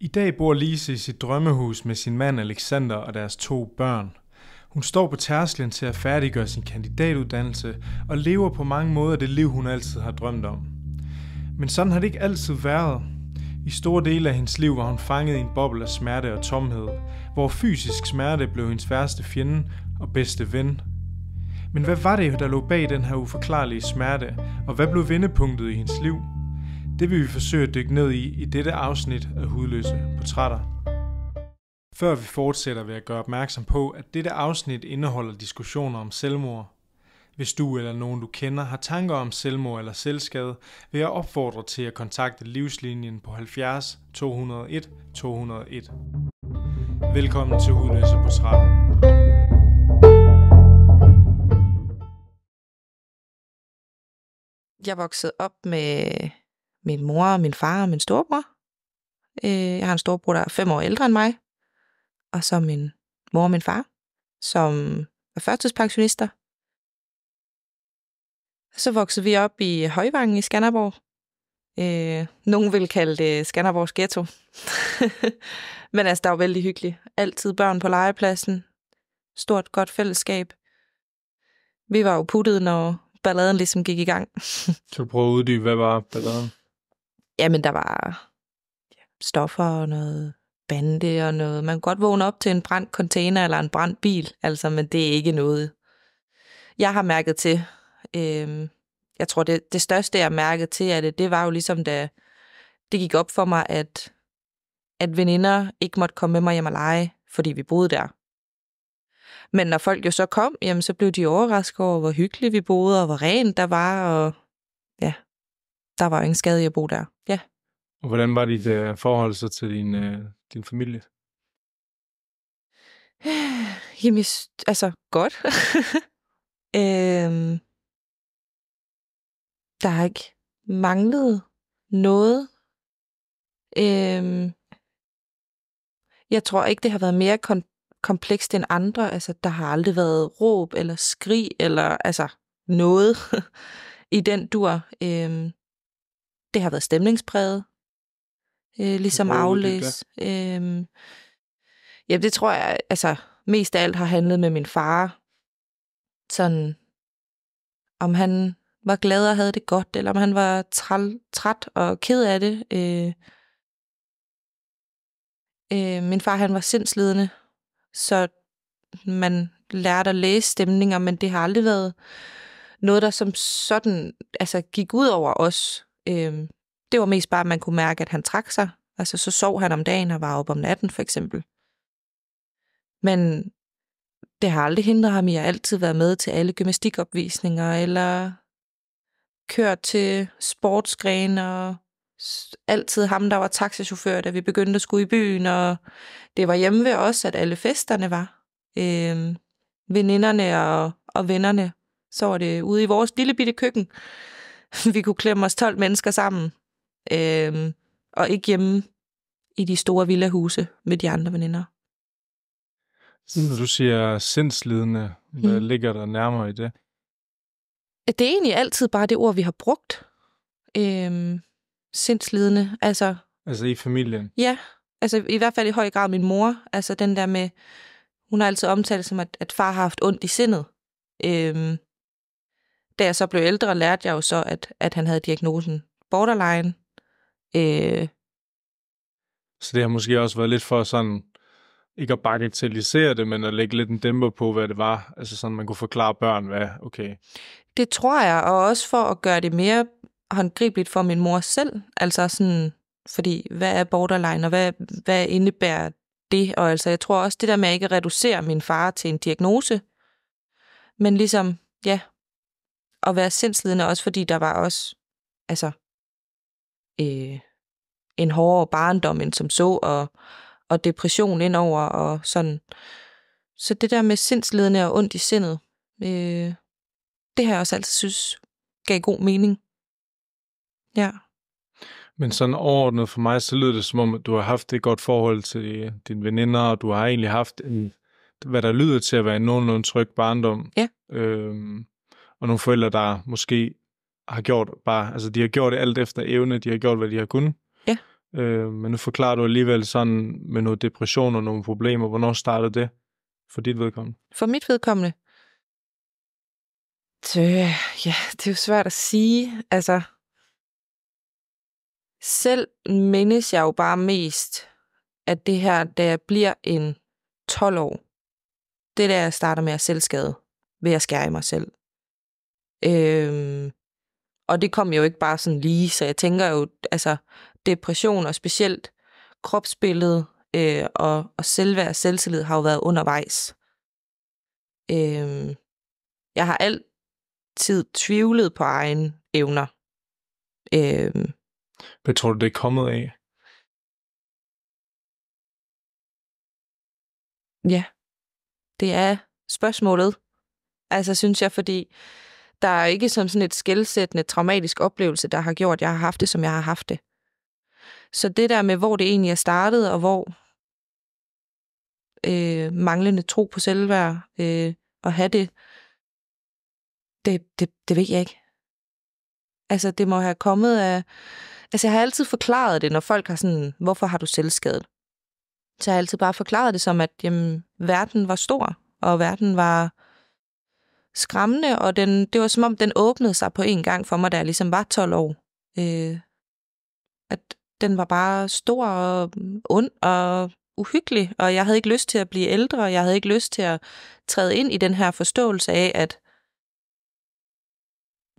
I dag bor Lise i sit drømmehus med sin mand Alexander og deres to børn. Hun står på tærsklen til at færdiggøre sin kandidatuddannelse og lever på mange måder det liv, hun altid har drømt om. Men sådan har det ikke altid været. I store dele af hendes liv var hun fanget i en boble af smerte og tomhed, hvor fysisk smerte blev hendes værste fjende og bedste ven. Men hvad var det, der lå bag den her uforklarlige smerte, og hvad blev vendepunktet i hendes liv? Det vil vi forsøge at dykke ned i i dette afsnit af Hudløse Portrætter. Før vi fortsætter vil jeg gøre opmærksom på, at dette afsnit indeholder diskussioner om selvmord. Hvis du eller nogen du kender har tanker om selvmord eller selvskade, vil jeg opfordre til at kontakte livslinjen på 70 201 201. Velkommen til Hudløse Portrætter. Jeg voksede op med min mor, min far og min storebror. Øh, jeg har en storebror, der er fem år ældre end mig. Og så min mor og min far, som var førtidspensionister. Så voksede vi op i Højvangen i Skanderborg. Øh, Nogle vil kalde det Skanderborgs ghetto. Men altså, der var vældig hyggeligt. Altid børn på legepladsen. Stort, godt fællesskab. Vi var jo puttet, når balladen ligesom gik i gang. så prøv at uddybe, hvad var balladen? Jamen, der var stoffer og noget bande og noget. Man kan godt vågne op til en brændt container eller en brændt bil, altså, men det er ikke noget, jeg har mærket til. Øhm, jeg tror, det, det største, jeg mærket til at det, det var jo ligesom, da det gik op for mig, at, at veninder ikke måtte komme med mig hjem og lege, fordi vi boede der. Men når folk jo så kom, jamen, så blev de overrasket over, hvor hyggeligt vi boede, og hvor rent der var, og ja, der var ingen skade i at bo der. Ja. Og hvordan var dit øh, forhold så til din, øh, din familie? Jamen, altså, godt. øhm, der har ikke manglet noget. Øhm, jeg tror ikke, det har været mere kom- komplekst end andre. Altså, der har aldrig været råb eller skrig eller altså noget i den dur. Øhm, det har været stemningspræget, øh, ligesom okay, aflæs. Øh, ja, det tror jeg, altså mest af alt har handlet med min far. Sådan, om han var glad og havde det godt, eller om han var træl, træt og ked af det. Øh, øh, min far, han var sindslidende, så man lærte at læse stemninger, men det har aldrig været noget, der som sådan altså, gik ud over os. Øh, det var mest bare, at man kunne mærke, at han trak sig. Altså, så sov han om dagen og var op om natten, for eksempel. Men det har aldrig hindret ham i at altid være med til alle gymnastikopvisninger, eller kørt til sportsgrene, og altid ham, der var taxichauffør, da vi begyndte at skulle i byen, og det var hjemme ved os, at alle festerne var. Øh, veninderne og, og vennerne, så var det ude i vores lille bitte køkken, vi kunne klemme os 12 mennesker sammen, øhm, og ikke hjemme i de store villahuse med de andre veninder. Når du siger sindslidende, hvad mm. ligger der nærmere i det? Det er egentlig altid bare det ord, vi har brugt. Øhm, sindslidende, altså... Altså i familien? Ja, altså i hvert fald i høj grad min mor. Altså den der med, hun har altid omtalt som, at, at far har haft ondt i sindet. Øhm, da jeg så blev ældre, lærte jeg jo så, at, at han havde diagnosen borderline. Øh. Så det har måske også været lidt for sådan, ikke at bagatellisere det, men at lægge lidt en dæmper på, hvad det var. Altså sådan, man kunne forklare børn, hvad okay. Det tror jeg, og også for at gøre det mere håndgribeligt for min mor selv. Altså sådan, fordi hvad er borderline, og hvad, hvad indebærer det? Og altså, jeg tror også, det der med at ikke reducere min far til en diagnose, men ligesom, ja, at være sindslidende, også fordi der var også altså, øh, en hårdere barndom end som så, og, og depression indover, og sådan. Så det der med sindslidende og ondt i sindet, øh, det har jeg også altid synes gav god mening. Ja. Men sådan overordnet for mig, så lyder det som om, du har haft et godt forhold til dine veninder, og du har egentlig haft, en, hvad der lyder til at være en nogenlunde tryg barndom. Ja. Øhm, og nogle forældre, der måske har gjort bare, altså de har gjort alt efter evne, de har gjort, hvad de har kunnet. Ja. Øh, men nu forklarer du alligevel sådan med noget depression og nogle problemer. Hvornår startede det for dit vedkommende? For mit vedkommende? Det, ja, det er jo svært at sige. Altså, selv mindes jeg jo bare mest, at det her, da jeg bliver en 12 år, det er der, jeg starter med at selvskade ved at skære i mig selv. Øhm, og det kom jo ikke bare sådan lige, så jeg tænker jo, altså depression og specielt kropsbillede øh, og, og selvværd og selvtillid har jo været undervejs. Øhm, jeg har altid tvivlet på egen evner. Øhm, Hvad tror du, det er kommet af? Ja, det er spørgsmålet. Altså, synes jeg, fordi der er ikke som sådan et skældsættende, traumatisk oplevelse, der har gjort, at jeg har haft det, som jeg har haft det. Så det der med, hvor det egentlig er startet, og hvor øh, manglende tro på selvværd øh, og have det, det, det, det ved jeg ikke. Altså, det må have kommet af... Altså, jeg har altid forklaret det, når folk har sådan, hvorfor har du selvskadet? Så jeg har altid bare forklaret det som, at jamen, verden var stor, og verden var skræmmende, og den, det var som om, den åbnede sig på en gang for mig, da jeg ligesom var 12 år. Øh, at den var bare stor og ond og uhyggelig, og jeg havde ikke lyst til at blive ældre, og jeg havde ikke lyst til at træde ind i den her forståelse af, at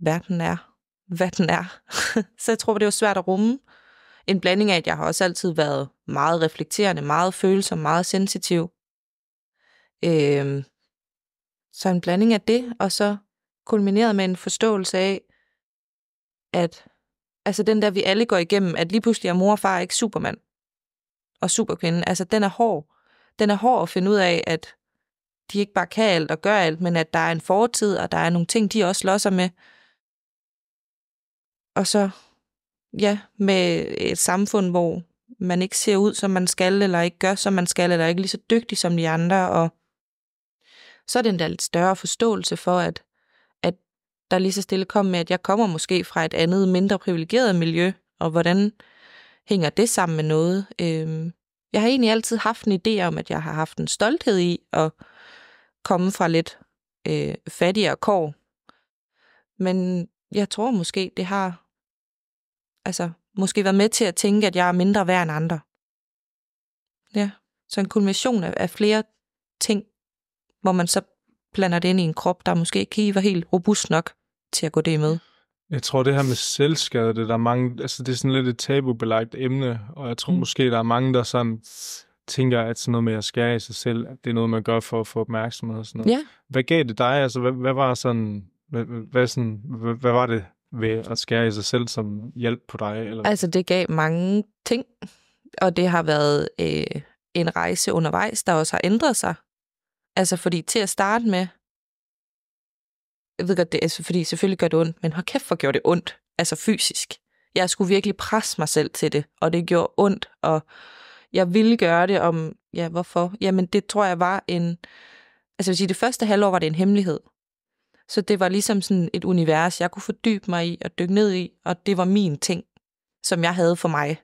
verden er, hvad den er. Så jeg tror, det var svært at rumme. En blanding af, at jeg har også altid været meget reflekterende, meget følsom, meget sensitiv. Øh, så en blanding af det, og så kulmineret med en forståelse af, at altså den der, vi alle går igennem, at lige pludselig er mor og far ikke supermand og superkvinde. Altså den er hård. Den er hård at finde ud af, at de ikke bare kan alt og gør alt, men at der er en fortid, og der er nogle ting, de også losser med. Og så, ja, med et samfund, hvor man ikke ser ud, som man skal, eller ikke gør, som man skal, eller ikke lige så dygtig som de andre, og så er det endda lidt større forståelse for, at, at der lige så stille kom med, at jeg kommer måske fra et andet, mindre privilegeret miljø, og hvordan hænger det sammen med noget? Øhm, jeg har egentlig altid haft en idé om, at jeg har haft en stolthed i at komme fra lidt øh, fattigere kår. Men jeg tror måske, det har altså, måske været med til at tænke, at jeg er mindre værd end andre. Ja, så en kulmination af, af flere ting, hvor man så blander det ind i en krop, der måske ikke var helt robust nok til at gå det med. Jeg tror, det her med selvskade, det, der er mange, altså, det er sådan lidt et tabubelagt emne, og jeg tror mm. måske, der er mange, der sådan tænker, at sådan noget med at skære i sig selv, at det er noget, man gør for at få opmærksomhed og sådan noget. Ja. Hvad gav det dig? Altså, hvad, hvad var sådan, hvad, hvad, sådan, hvad, hvad var det ved at skære i sig selv, som hjælp på dig? Eller? Altså, det gav mange ting, og det har været øh, en rejse undervejs, der også har ændret sig Altså, fordi til at starte med, jeg ved godt, det, altså, fordi selvfølgelig gør det ondt, men hold kæft, hvor gjorde det ondt, altså fysisk. Jeg skulle virkelig presse mig selv til det, og det gjorde ondt, og jeg ville gøre det om, ja, hvorfor? Jamen, det tror jeg var en, altså jeg vil sige, det første halvår var det en hemmelighed. Så det var ligesom sådan et univers, jeg kunne fordybe mig i og dykke ned i, og det var min ting, som jeg havde for mig.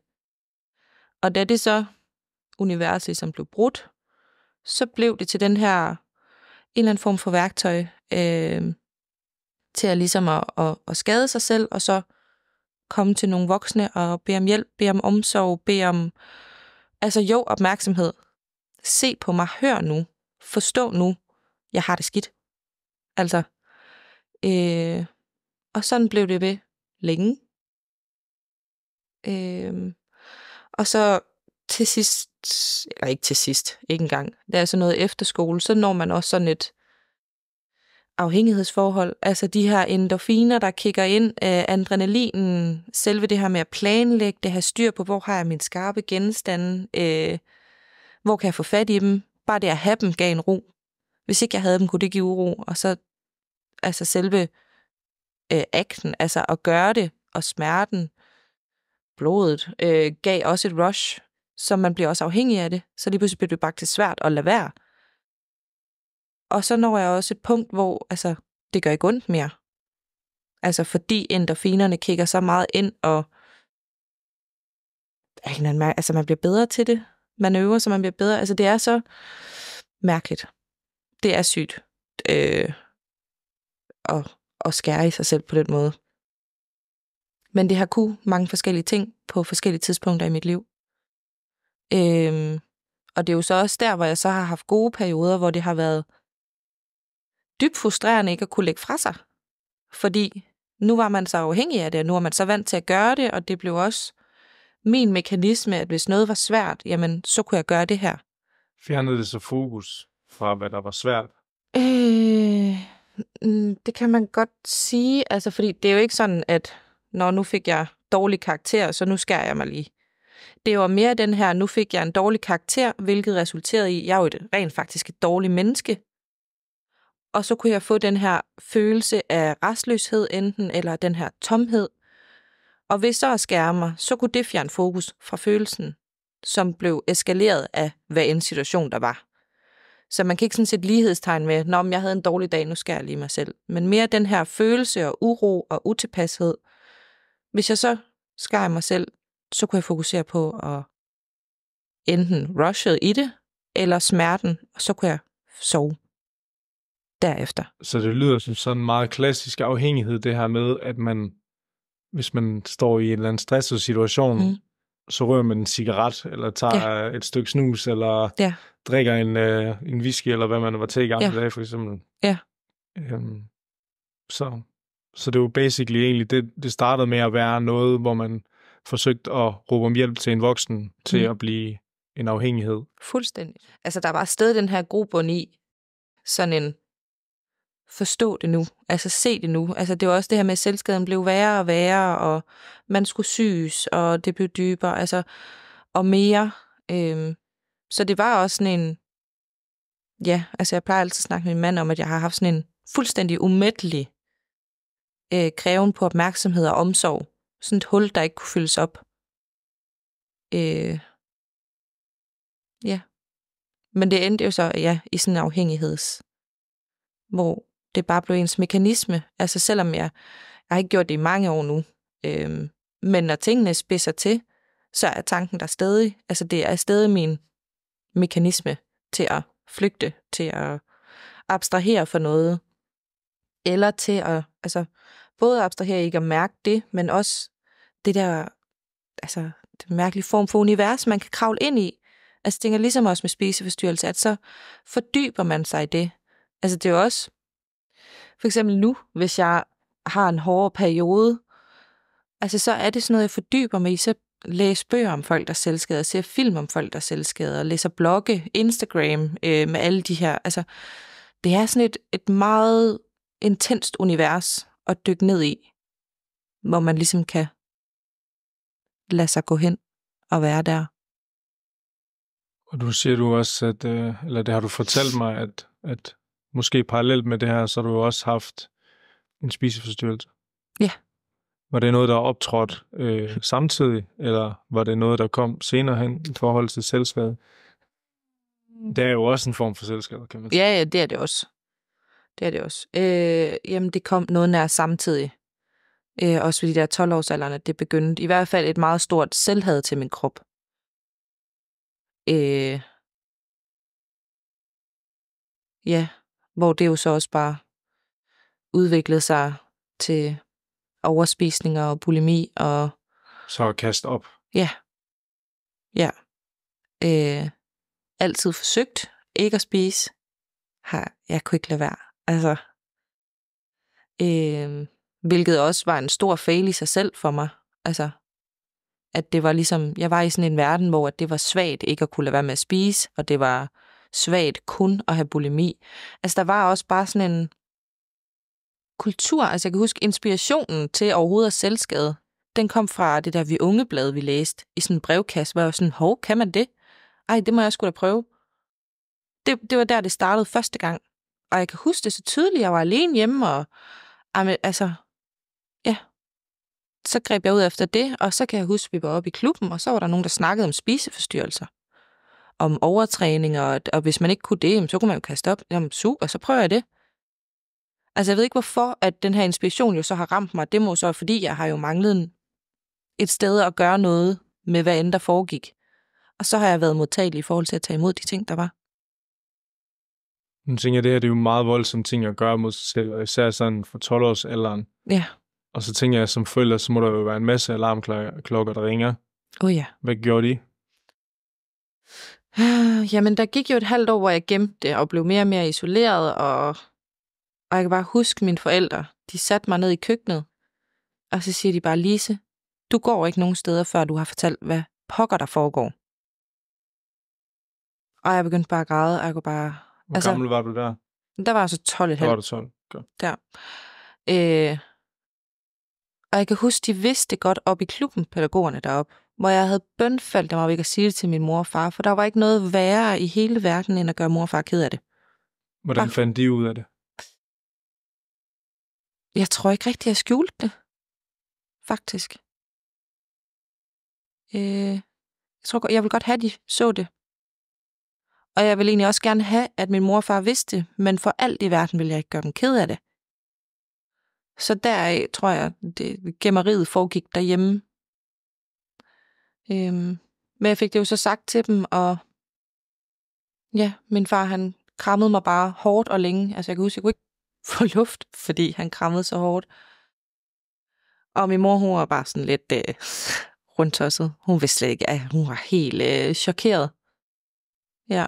Og da det så universet ligesom blev brudt, så blev det til den her en eller anden form for værktøj øh, til at ligesom at, at, at skade sig selv, og så komme til nogle voksne og bede om hjælp, bede om omsorg, bede om, altså jo, opmærksomhed. Se på mig, hør nu, forstå nu, jeg har det skidt. Altså, øh, og sådan blev det ved længe. Øh, og så til sidst, eller ikke til sidst, ikke engang, det er så noget efterskole, så når man også sådan et afhængighedsforhold. Altså de her endorfiner, der kigger ind, øh, adrenalinen, selve det her med at planlægge, det her styr på, hvor har jeg min skarpe genstande, øh, hvor kan jeg få fat i dem. Bare det at have dem gav en ro. Hvis ikke jeg havde dem, kunne det give uro. Og så altså selve øh, akten, altså at gøre det, og smerten, blodet, øh, gav også et rush så man bliver også afhængig af det, så lige pludselig bliver det faktisk svært at lade være. Og så når jeg også et punkt, hvor altså, det gør ikke ondt mere. Altså fordi endorfinerne kigger så meget ind, og altså, man bliver bedre til det. Man øver, så man bliver bedre. Altså det er så mærkeligt. Det er sygt øh, at, at skære i sig selv på den måde. Men det har kunnet mange forskellige ting på forskellige tidspunkter i mit liv. Øhm, og det er jo så også der, hvor jeg så har haft gode perioder, hvor det har været dybt frustrerende ikke at kunne lægge fra sig. Fordi nu var man så afhængig af det, og nu er man så vant til at gøre det, og det blev også min mekanisme, at hvis noget var svært, jamen så kunne jeg gøre det her. Fjernede det så fokus fra, hvad der var svært? Øh, det kan man godt sige, altså fordi det er jo ikke sådan, at når nu fik jeg dårlig karakter, så nu skærer jeg mig lige. Det var mere den her, nu fik jeg en dårlig karakter, hvilket resulterede i, at jeg er jo et rent faktisk et dårligt menneske. Og så kunne jeg få den her følelse af restløshed enten, eller den her tomhed. Og hvis så at skære mig, så kunne det fjerne fokus fra følelsen, som blev eskaleret af hvad en situation der var. Så man kan ikke sådan set lighedstegn med, når jeg havde en dårlig dag, nu skal jeg lige mig selv. Men mere den her følelse og uro og utilpashed. Hvis jeg så skærer mig selv, så kunne jeg fokusere på at enten rushe i det, eller smerten, og så kunne jeg sove derefter. Så det lyder som sådan en meget klassisk afhængighed, det her med, at man, hvis man står i en eller anden stresset situation, mm. så rører man en cigaret, eller tager ja. et stykke snus, eller ja. drikker en, øh, en whisky, eller hvad man var til i gang ja. dage, for eksempel. Ja. Øhm, så, så det var basically egentlig, det, det startede med at være noget, hvor man forsøgt at råbe om hjælp til en voksen til mm. at blive en afhængighed. Fuldstændig. Altså, der var stadig den her grobund i sådan en forstå det nu, altså se det nu. Altså det var også det her med, at selvskaden blev værre og værre, og man skulle syes, og det blev dybere, altså, og mere. Øhm, så det var også sådan en, ja, altså jeg plejer altid at snakke med min mand om, at jeg har haft sådan en fuldstændig umættelig øh, kræven på opmærksomhed og omsorg sådan et hul, der ikke kunne fyldes op. Øh, ja. Men det endte jo så, ja, i sådan en afhængigheds, hvor det bare blev ens mekanisme. Altså selvom jeg, jeg har ikke gjort det i mange år nu, øh, men når tingene spidser til, så er tanken der stadig. Altså det er stadig min mekanisme til at flygte, til at abstrahere for noget, eller til at, altså både abstrahere ikke at mærke det, men også det der, altså, det mærkelige form for univers, man kan kravle ind i. Altså, er ligesom også med spiseforstyrrelse, at så fordyber man sig i det. Altså, det er jo også, for eksempel nu, hvis jeg har en hårdere periode, altså, så er det sådan noget, jeg fordyber mig i, så læse bøger om folk, der selvskader, ser film om folk, der selvskader, læser blogge, Instagram øh, med alle de her. Altså, det er sådan et, et meget intenst univers at dykke ned i, hvor man ligesom kan lade sig gå hen og være der. Og du siger du også, at, øh, eller det har du fortalt mig, at, at måske parallelt med det her, så har du også haft en spiseforstyrrelse. Ja. Var det noget, der optrådte øh, samtidig, eller var det noget, der kom senere hen i forhold til selvskade? Det er jo også en form for selvskade, kan man sige. Ja, ja, det er det også. Det er det også. Øh, jamen, det kom noget nær samtidig øh, også ved de der 12-årsalderen, at det begyndte i hvert fald et meget stort selvhed til min krop. Øh, ja, hvor det jo så også bare udviklede sig til overspisninger og bulimi og... Så kast op. Ja. Ja. Øh, altid forsøgt ikke at spise. Har, jeg kunne ikke lade være. Altså, øh, hvilket også var en stor fail i sig selv for mig. Altså, at det var ligesom, jeg var i sådan en verden, hvor det var svagt ikke at kunne lade være med at spise, og det var svagt kun at have bulimi. Altså, der var også bare sådan en kultur, altså jeg kan huske inspirationen til overhovedet at selvskade, den kom fra det der Vi Ungeblad, vi læste i sådan en brevkasse, hvor jeg var sådan, hov, kan man det? Ej, det må jeg skulle da prøve. Det, det var der, det startede første gang. Og jeg kan huske det så tydeligt, jeg var alene hjemme, og altså, så greb jeg ud efter det, og så kan jeg huske, at vi var oppe i klubben, og så var der nogen, der snakkede om spiseforstyrrelser, om overtræning, og, og hvis man ikke kunne det, så kunne man jo kaste op. Jamen super, så prøver jeg det. Altså jeg ved ikke hvorfor, at den her inspiration jo så har ramt mig. Det må så fordi, jeg har jo manglet et sted at gøre noget med, hvad end der foregik. Og så har jeg været modtagelig i forhold til at tage imod de ting, der var. Nu tænker jeg, det her det er jo meget voldsomme ting at gøre mod sig selv, og især sådan for 12 års alderen. Ja. Og så tænker jeg, som forældre, så må der jo være en masse alarmklokker, der ringer. Åh oh, ja. Hvad gjorde de? Øh, jamen, der gik jo et halvt år, hvor jeg gemte det og blev mere og mere isoleret, og, og jeg kan bare huske mine forældre. De satte mig ned i køkkenet, og så siger de bare, Lise, du går ikke nogen steder, før du har fortalt, hvad pokker der foregår. Og jeg begyndte bare at græde, og jeg kunne bare... Hvor altså, gammel var du der? Der var 12 så halvt. Der var du 12, okay. Der. Øh, og jeg kan huske, de vidste godt op i klubben, pædagogerne deroppe, hvor jeg havde bønfaldt dem op ikke at sige det til min mor og far, for der var ikke noget værre i hele verden, end at gøre mor og far ked af det. Hvordan ah. fandt de ud af det? Jeg tror ikke rigtig, jeg skjulte det. Faktisk. Øh, jeg tror, jeg vil godt have, at de så det. Og jeg vil egentlig også gerne have, at min mor og far vidste, men for alt i verden vil jeg ikke gøre dem ked af det. Så der tror jeg, det gemmeriet foregik derhjemme. Øhm, men jeg fik det jo så sagt til dem, og ja, min far han krammede mig bare hårdt og længe. Altså jeg kan huske, jeg kunne ikke få luft, fordi han krammede så hårdt. Og min mor, hun var bare sådan lidt øh, rundtosset. Hun vidste slet ikke, at hun var helt øh, chokeret. Ja.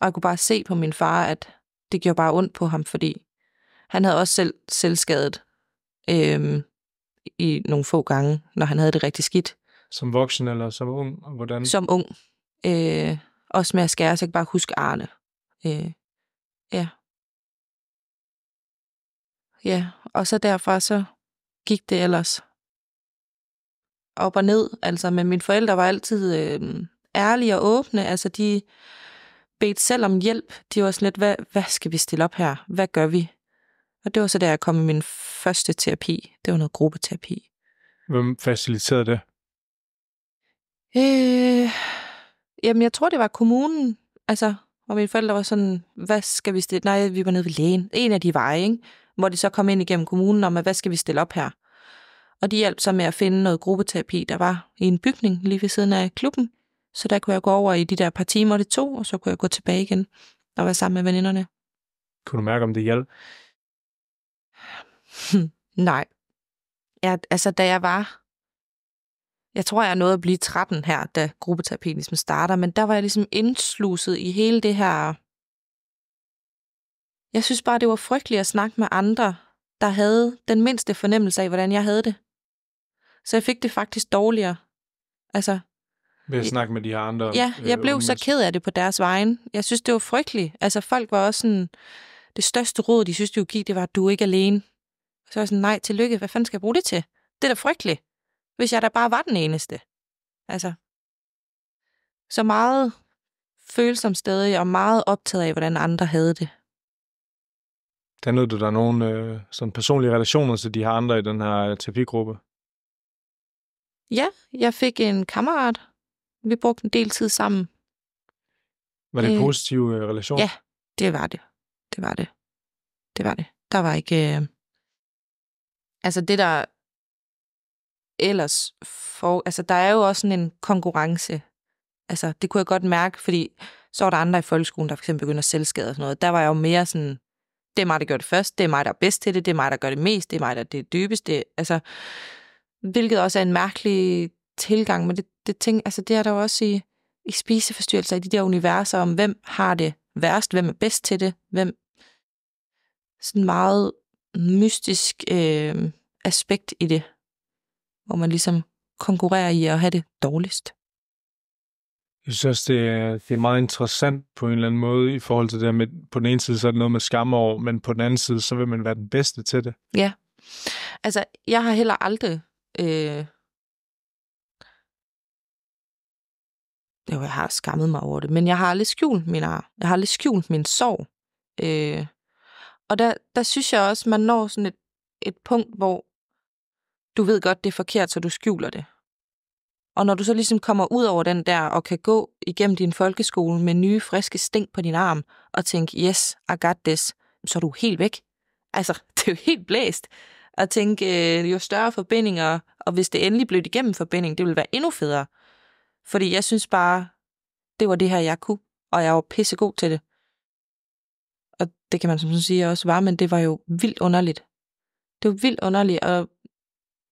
Og jeg kunne bare se på min far, at det gjorde bare ondt på ham, fordi han havde også selv selvskadet øhm, i nogle få gange, når han havde det rigtig skidt. Som voksen eller som ung? Og hvordan? Som ung. Øh, også med at skære, så jeg kan bare huske Arne. Øh, ja. Ja, og så derfra så gik det ellers op og ned. Altså, men mine forældre var altid øh, ærlige og åbne. Altså, de bedte selv om hjælp. De var sådan lidt, hvad, hvad skal vi stille op her? Hvad gør vi? Og det var så der, jeg kom i min første terapi. Det var noget gruppeterapi. Hvem faciliterede det? Øh, jamen, jeg tror, det var kommunen. Altså, og mine forældre var sådan, hvad skal vi stille? Nej, vi var nede ved lægen. En af de veje, ikke? Hvor de så kom ind igennem kommunen om, at hvad skal vi stille op her? Og de hjalp så med at finde noget gruppeterapi, der var i en bygning lige ved siden af klubben. Så der kunne jeg gå over i de der par timer, det tog, og så kunne jeg gå tilbage igen og være sammen med veninderne. Kunne du mærke, om det hjalp? Nej. Jeg, altså, da jeg var... Jeg tror, jeg nået at blive 13 her, da gruppeterapien ligesom starter, men der var jeg ligesom indsluset i hele det her... Jeg synes bare, det var frygteligt at snakke med andre, der havde den mindste fornemmelse af, hvordan jeg havde det. Så jeg fik det faktisk dårligere. Altså, ved at snakke med de her andre? Ja, jeg øh, blev så ked af det på deres vejen. Jeg synes, det var frygteligt. Altså, folk var også sådan... Det største råd, de synes, de ville give, det var, at du er ikke alene. Så var jeg sådan, nej, tillykke, hvad fanden skal jeg bruge det til? Det er da frygteligt, hvis jeg da bare var den eneste. Altså, så meget følsom stadig, og meget optaget af, hvordan andre havde det. Dannede du der nogle øh, sådan personlige relationer til de her andre i den her øh, terapigruppe? Ja, jeg fik en kammerat. Vi brugte en del tid sammen. Var det øh, positiv øh, relation? Ja, det var det. Det var det. Det var det. Der var ikke... Øh, altså det, der ellers for... Altså, der er jo også sådan en konkurrence. Altså, det kunne jeg godt mærke, fordi så var der andre i folkeskolen, der for eksempel begynder at selvskade og sådan noget. Der var jeg jo mere sådan, det er mig, der gør det først, det er mig, der er bedst til det, det er mig, der gør det mest, det er mig, der er det dybeste. Altså, hvilket også er en mærkelig tilgang, men det, det, ting, altså, det er der jo også i, i spiseforstyrrelser, i de der universer om, hvem har det værst, hvem er bedst til det, hvem sådan meget mystisk øh, aspekt i det, hvor man ligesom konkurrerer i at have det dårligst. Jeg synes også, det er, det er meget interessant på en eller anden måde i forhold til det her med, på den ene side, så er det noget, med skam over, men på den anden side, så vil man være den bedste til det. Ja. Altså, jeg har heller aldrig... Øh... Jo, jeg har skammet mig over det, men jeg har aldrig skjult min ar. Jeg har aldrig skjult min sorg. Øh... Og der, der synes jeg også, man når sådan et, et punkt, hvor du ved godt, det er forkert, så du skjuler det. Og når du så ligesom kommer ud over den der og kan gå igennem din folkeskole med nye, friske stink på din arm og tænke, yes, I got this, så er du helt væk. Altså, det er jo helt blæst. At tænke, øh, jo større forbindinger, og hvis det endelig blev igennem forbinding, det ville være endnu federe. Fordi jeg synes bare, det var det her, jeg kunne, og jeg var pissegod til det. Og det kan man som sådan sige også var, men det var jo vildt underligt. Det var vildt underligt at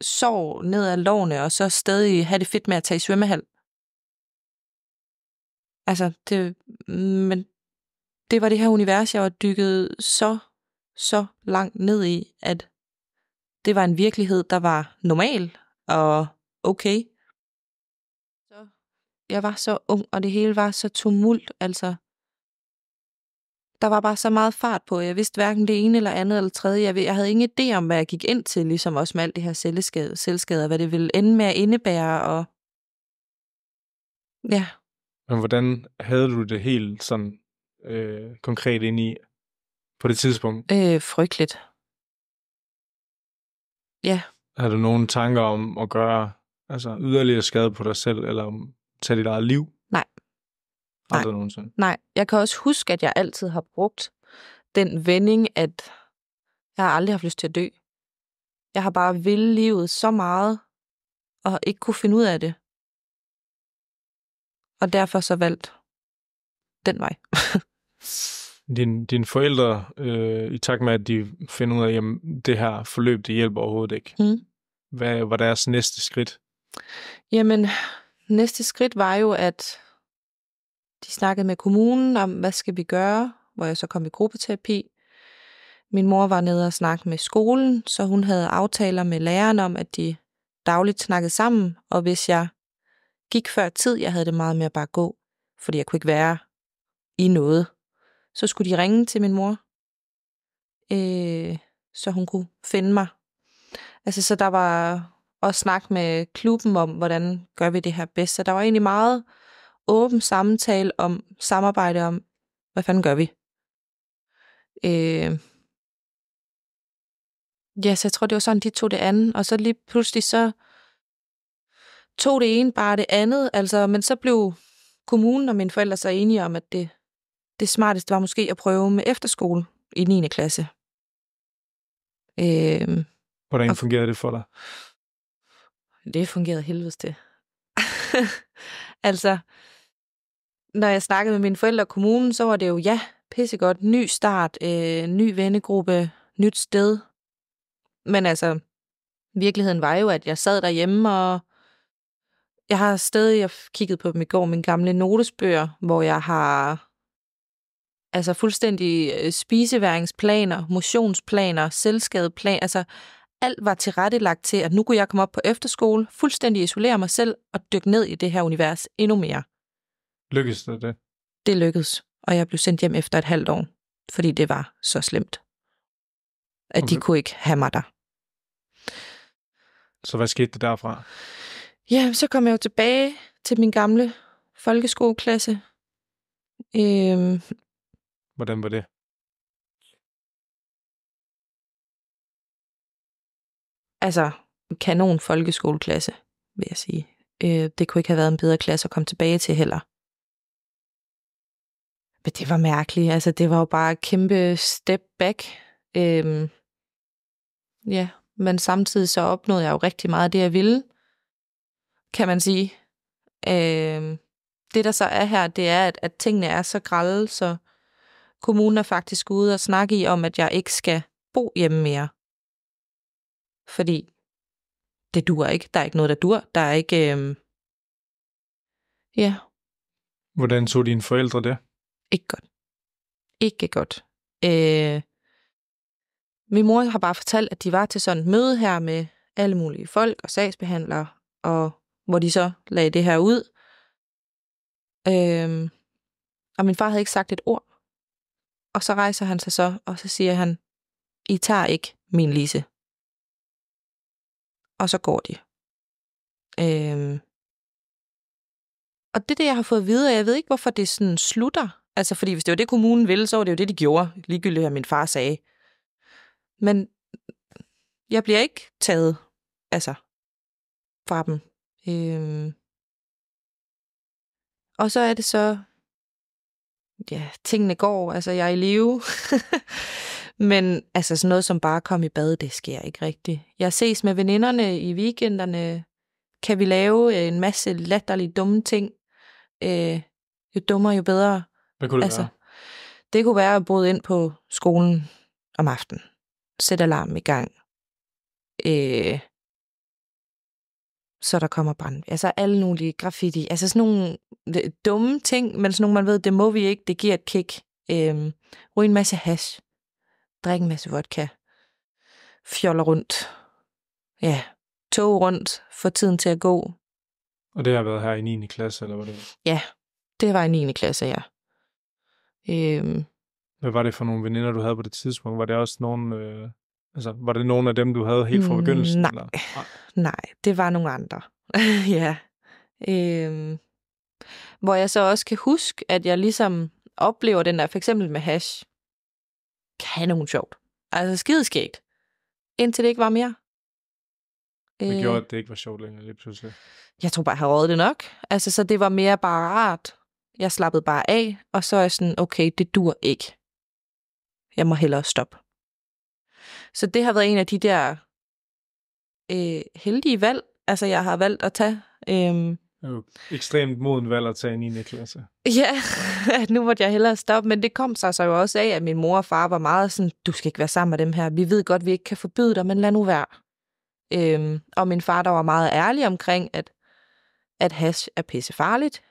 sove ned ad lovene, og så stadig have det fedt med at tage i svømmehal. Altså, det, men det var det her univers, jeg var dykket så, så langt ned i, at det var en virkelighed, der var normal og okay. Så jeg var så ung, og det hele var så tumult, altså der var bare så meget fart på. Jeg vidste hverken det ene eller andet eller tredje. Jeg, jeg havde ingen idé om, hvad jeg gik ind til, ligesom også med alt det her selvskade, selvskade hvad det ville ende med at indebære. Og... Ja. Men hvordan havde du det helt sådan øh, konkret ind i på det tidspunkt? Øh, frygteligt. Ja. Har du nogen tanker om at gøre altså, yderligere skade på dig selv, eller om at tage dit eget liv? Nej. Aldrig nogensinde. Nej, jeg kan også huske, at jeg altid har brugt den vending, at jeg har aldrig haft lyst til at dø. Jeg har bare ville livet så meget, og ikke kunne finde ud af det. Og derfor så valgt den vej. Din, din forældre, øh, i takt med, at de finder ud af, at det her forløb, det hjælper overhovedet ikke. Mm. Hvad var deres næste skridt? Jamen, næste skridt var jo, at de snakkede med kommunen om, hvad skal vi gøre, hvor jeg så kom i gruppeterapi. Min mor var nede og snakke med skolen, så hun havde aftaler med læreren om, at de dagligt snakkede sammen, og hvis jeg gik før tid, jeg havde det meget med at bare gå, fordi jeg kunne ikke være i noget, så skulle de ringe til min mor, øh, så hun kunne finde mig. Altså, så der var også snak med klubben om, hvordan gør vi det her bedst. Så der var egentlig meget åben samtale om samarbejde om, hvad fanden gør vi? Øh, ja, så jeg tror, det var sådan, de tog det andet. Og så lige pludselig så tog det ene bare det andet. Altså, men så blev kommunen og mine forældre så enige om, at det, det smarteste var måske at prøve med efterskole i 9. klasse. Øh, Hvordan og, fungerede det for dig? Det fungerede helvedes til. altså, når jeg snakkede med mine forældre og kommunen, så var det jo, ja, pissegodt, ny start, øh, ny vennegruppe, nyt sted. Men altså, virkeligheden var jo, at jeg sad derhjemme, og jeg har stadig, jeg kiggede på dem i går, mine gamle notesbøger, hvor jeg har altså fuldstændig øh, spiseværingsplaner, motionsplaner, selskabsplaner, altså alt var tilrettelagt til, at nu kunne jeg komme op på efterskole, fuldstændig isolere mig selv og dykke ned i det her univers endnu mere. Lykkedes det det? Det lykkedes, og jeg blev sendt hjem efter et halvt år, fordi det var så slemt. At okay. de kunne ikke have mig der. Så hvad skete der derfra? Ja, så kom jeg jo tilbage til min gamle folkeskoleklasse. Øhm, Hvordan var det? Altså, kanon folkeskoleklasse, vil jeg sige. Øh, det kunne ikke have været en bedre klasse at komme tilbage til heller. Men det var mærkeligt. Altså, det var jo bare et kæmpe step back. Øhm, ja, men samtidig så opnåede jeg jo rigtig meget af det, jeg ville, kan man sige. Øhm, det, der så er her, det er, at, at tingene er så grælde, så kommunen er faktisk ude og snakke i om, at jeg ikke skal bo hjemme mere. Fordi det dur ikke. Der er ikke noget, der dur. Der er ikke... Øhm... Ja. Hvordan så dine forældre det? Ikke godt. Ikke godt. Øh, min mor har bare fortalt, at de var til sådan et møde her med alle mulige folk og sagsbehandlere, og hvor de så lagde det her ud. Øh, og min far havde ikke sagt et ord. Og så rejser han sig så, og så siger han, I tager ikke min Lise. Og så går de. Øhm. Og det er det, jeg har fået at vide, og jeg ved ikke, hvorfor det sådan slutter. Altså, fordi hvis det var det, kommunen ville, så var det jo det, de gjorde, ligegyldigt hvad min far sagde. Men jeg bliver ikke taget, altså, fra dem. Øhm. Og så er det så, ja, tingene går, altså jeg er i live. Men altså sådan noget som bare kom i bad, det sker ikke rigtigt. Jeg ses med veninderne i weekenderne. Kan vi lave en masse latterlige dumme ting? Øh, jo dummere, jo bedre. Hvad kunne det altså, være? Det kunne være at bryde ind på skolen om aftenen. Sætte alarm i gang. Øh, så der kommer brand. Altså alle mulige graffiti. Altså sådan nogle øh, dumme ting, men sådan nogle, man ved, det må vi ikke. Det giver et kick. Øh, ryge en masse hash. Drikke en masse vodka. Fjoller rundt. Ja, tog rundt. Få tiden til at gå. Og det har været her i 9. klasse, eller hvad det var? Ja, det var i 9. klasse, ja. Øhm, Hvad var det for nogle veninder, du havde på det tidspunkt? Var det også nogle... Øh, altså, var det nogle af dem, du havde helt fra mm, begyndelsen? Nej, eller? nej. nej det var nogle andre. ja. Øhm, hvor jeg så også kan huske, at jeg ligesom oplever den der, for eksempel med hash, kanon sjovt. Altså skideskægt. Indtil det ikke var mere. Det gjorde, øh. at det ikke var sjovt længere lige pludselig. Jeg tror bare, jeg havde det nok. Altså, så det var mere bare rart. Jeg slappede bare af, og så er jeg sådan, okay, det dur ikke. Jeg må hellere stoppe. Så det har været en af de der øh, heldige valg, altså jeg har valgt at tage. Øh, jo, ekstremt moden valg at tage i 9. klasse. Ja, nu måtte jeg hellere stoppe, men det kom sig så jo også af, at min mor og far var meget sådan, du skal ikke være sammen med dem her, vi ved godt, vi ikke kan forbyde dig, men lad nu være. Øhm, og min far, der var meget ærlig omkring, at, at hash er pissefarligt,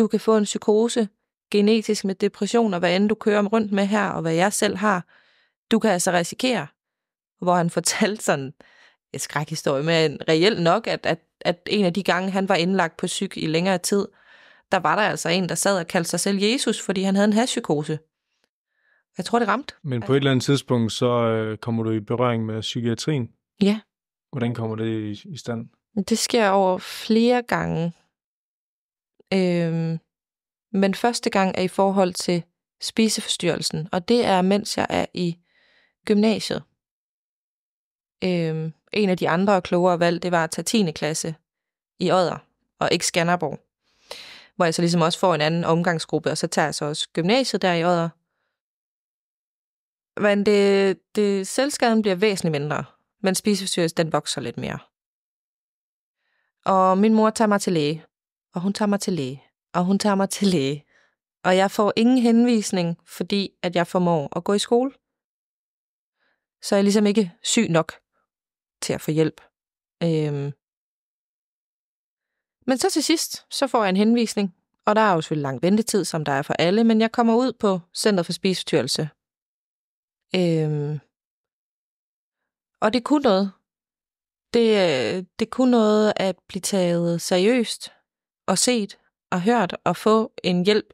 du kan få en psykose genetisk med depression, og hvad end du kører rundt med her, og hvad jeg selv har, du kan altså risikere. Hvor han fortalte sådan et skrækhistorie, men reelt nok, at, at, at en af de gange, han var indlagt på psyk i længere tid, der var der altså en, der sad og kaldte sig selv Jesus, fordi han havde en hashpsykose. Jeg tror, det ramte. Men på et eller andet tidspunkt, så øh, kommer du i berøring med psykiatrien. Ja. Hvordan kommer det i stand? Det sker over flere gange. Øhm, men første gang er i forhold til spiseforstyrrelsen, og det er, mens jeg er i gymnasiet. Øhm, en af de andre klogere valg, det var at tage 10. klasse i Odder, og ikke Skanderborg. Hvor jeg så ligesom også får en anden omgangsgruppe, og så tager jeg så også gymnasiet der i Odder. Men det, det, selvskaden bliver væsentligt mindre, men spiseforstyrrelsen den vokser lidt mere. Og min mor tager mig til læge, og hun tager mig til læge, og hun tager mig til læge. Og jeg får ingen henvisning, fordi at jeg formår at gå i skole. Så jeg ligesom ikke syg nok til at få hjælp. Øhm. Men så til sidst, så får jeg en henvisning, og der er jo selvfølgelig lang ventetid, som der er for alle, men jeg kommer ud på Center for Spisestyrelse. Øhm. Og det kunne noget. Det, øh, det kunne noget at blive taget seriøst og set og hørt og få en hjælp,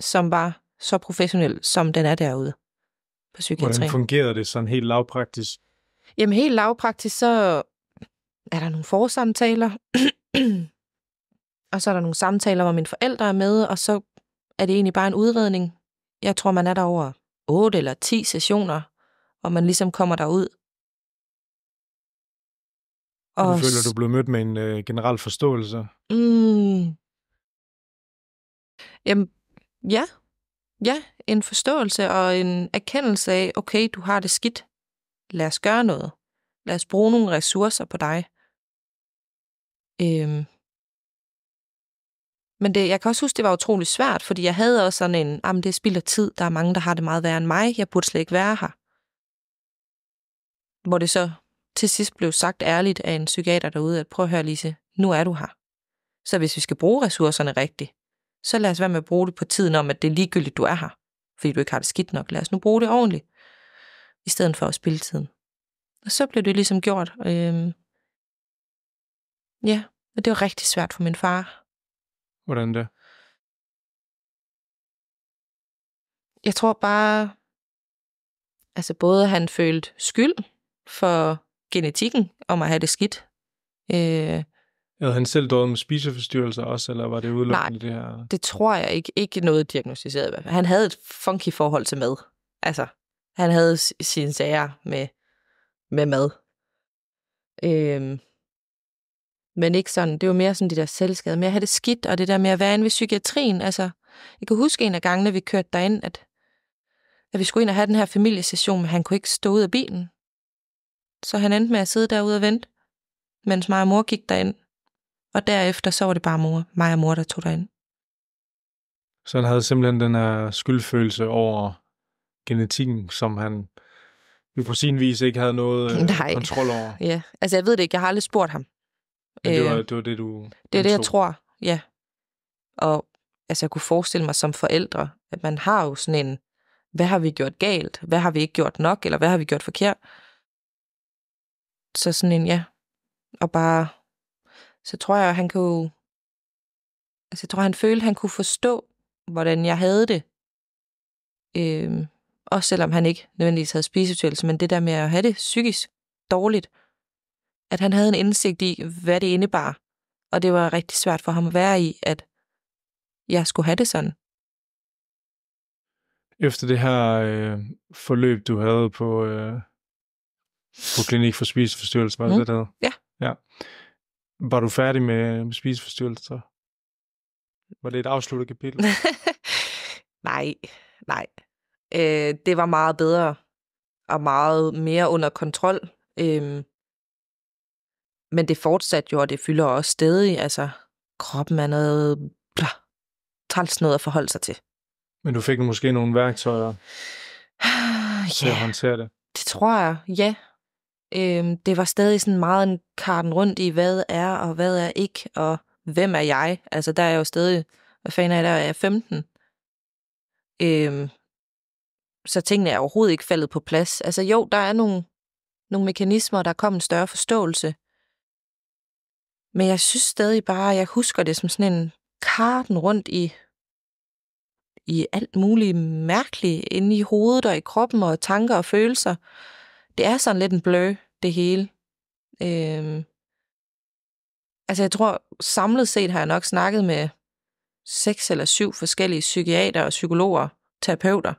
som var så professionel, som den er derude på psykiatrien. Hvordan fungerede det sådan helt lavpraktisk? Jamen helt lavpraktisk, så er der nogle forsamtaler, og så er der nogle samtaler, hvor mine forældre er med, og så er det egentlig bare en udredning. Jeg tror, man er der over 8 eller 10 sessioner, hvor man ligesom kommer derud og du føler, du blev mødt med en øh, generel forståelse? Mm. Jamen, ja. Ja, en forståelse og en erkendelse af, okay, du har det skidt. Lad os gøre noget. Lad os bruge nogle ressourcer på dig. Øhm. Men det, jeg kan også huske, det var utrolig svært, fordi jeg havde også sådan en, jamen det spilder tid, der er mange, der har det meget værre end mig, jeg burde slet ikke være her. Hvor det så til sidst blev sagt ærligt af en psykiater derude, at prøv at høre, Lise, nu er du her. Så hvis vi skal bruge ressourcerne rigtigt, så lad os være med at bruge det på tiden om, at det er ligegyldigt, du er her, fordi du ikke har det skidt nok. Lad os nu bruge det ordentligt, i stedet for at spille tiden. Og så blev det ligesom gjort. Øh... ja, og det var rigtig svært for min far. Hvordan det? Jeg tror bare, altså både han følte skyld for genetikken om at have det skidt. Øh, havde han selv døjet med spiseforstyrrelser også, eller var det udelukkende det her? det tror jeg ikke. Ikke noget diagnostiseret i hvert fald. Han havde et funky forhold til mad. Altså, han havde sine sager med, med mad. Øhm, men ikke sådan, det var mere sådan de der selvskade Men at have det skidt, og det der med at være inde ved psykiatrien. Altså, jeg kan huske en af gangene, vi kørte derind, at, at vi skulle ind og have den her familiesession, men han kunne ikke stå ud af bilen. Så han endte med at sidde derude og vente, mens mig og mor gik derind. Og derefter så var det bare mor, mig og mor, der tog derind. Så han havde simpelthen den her skyldfølelse over genetikken, som han jo på sin vis ikke havde noget øh, Nej. kontrol over. Ja, altså jeg ved det ikke, jeg har aldrig spurgt ham. Men det var, øh, det var det, du Det er det, jeg tror, ja. Og altså, jeg kunne forestille mig som forældre, at man har jo sådan en, hvad har vi gjort galt? Hvad har vi ikke gjort nok? Eller hvad har vi gjort forkert? Så sådan en, ja. Og bare, så tror jeg, han kunne, altså jeg tror, han følte, han kunne forstå, hvordan jeg havde det. Øhm, også selvom han ikke nødvendigvis havde spisetøjelse, men det der med at have det psykisk dårligt, at han havde en indsigt i, hvad det indebar. Og det var rigtig svært for ham at være i, at jeg skulle have det sådan. Efter det her øh, forløb, du havde på, øh, på klinik for spiseforstyrrelse, var det mm. det, der Ja. ja. Var du færdig med spiseforstyrrelse? Var det et afsluttet kapitel? nej, nej. Øh, det var meget bedre og meget mere under kontrol. Øh, men det fortsatte jo, og det fylder også stadig. Altså, kroppen er noget blah, træls noget at forholde sig til. Men du fik måske nogle værktøjer til ja, at håndtere det? Det tror jeg, ja øh, det var stadig sådan meget en karten rundt i, hvad er og hvad er ikke, og hvem er jeg? Altså, der er jeg jo stadig, hvad fanden er der er 15. Øh, så tingene er overhovedet ikke faldet på plads. Altså jo, der er nogle, nogle mekanismer, der kom en større forståelse. Men jeg synes stadig bare, jeg husker det som sådan en karten rundt i, i alt muligt mærkeligt inde i hovedet og i kroppen og tanker og følelser det er sådan lidt en blø, det hele. Øhm, altså jeg tror, samlet set har jeg nok snakket med seks eller syv forskellige psykiater og psykologer, terapeuter.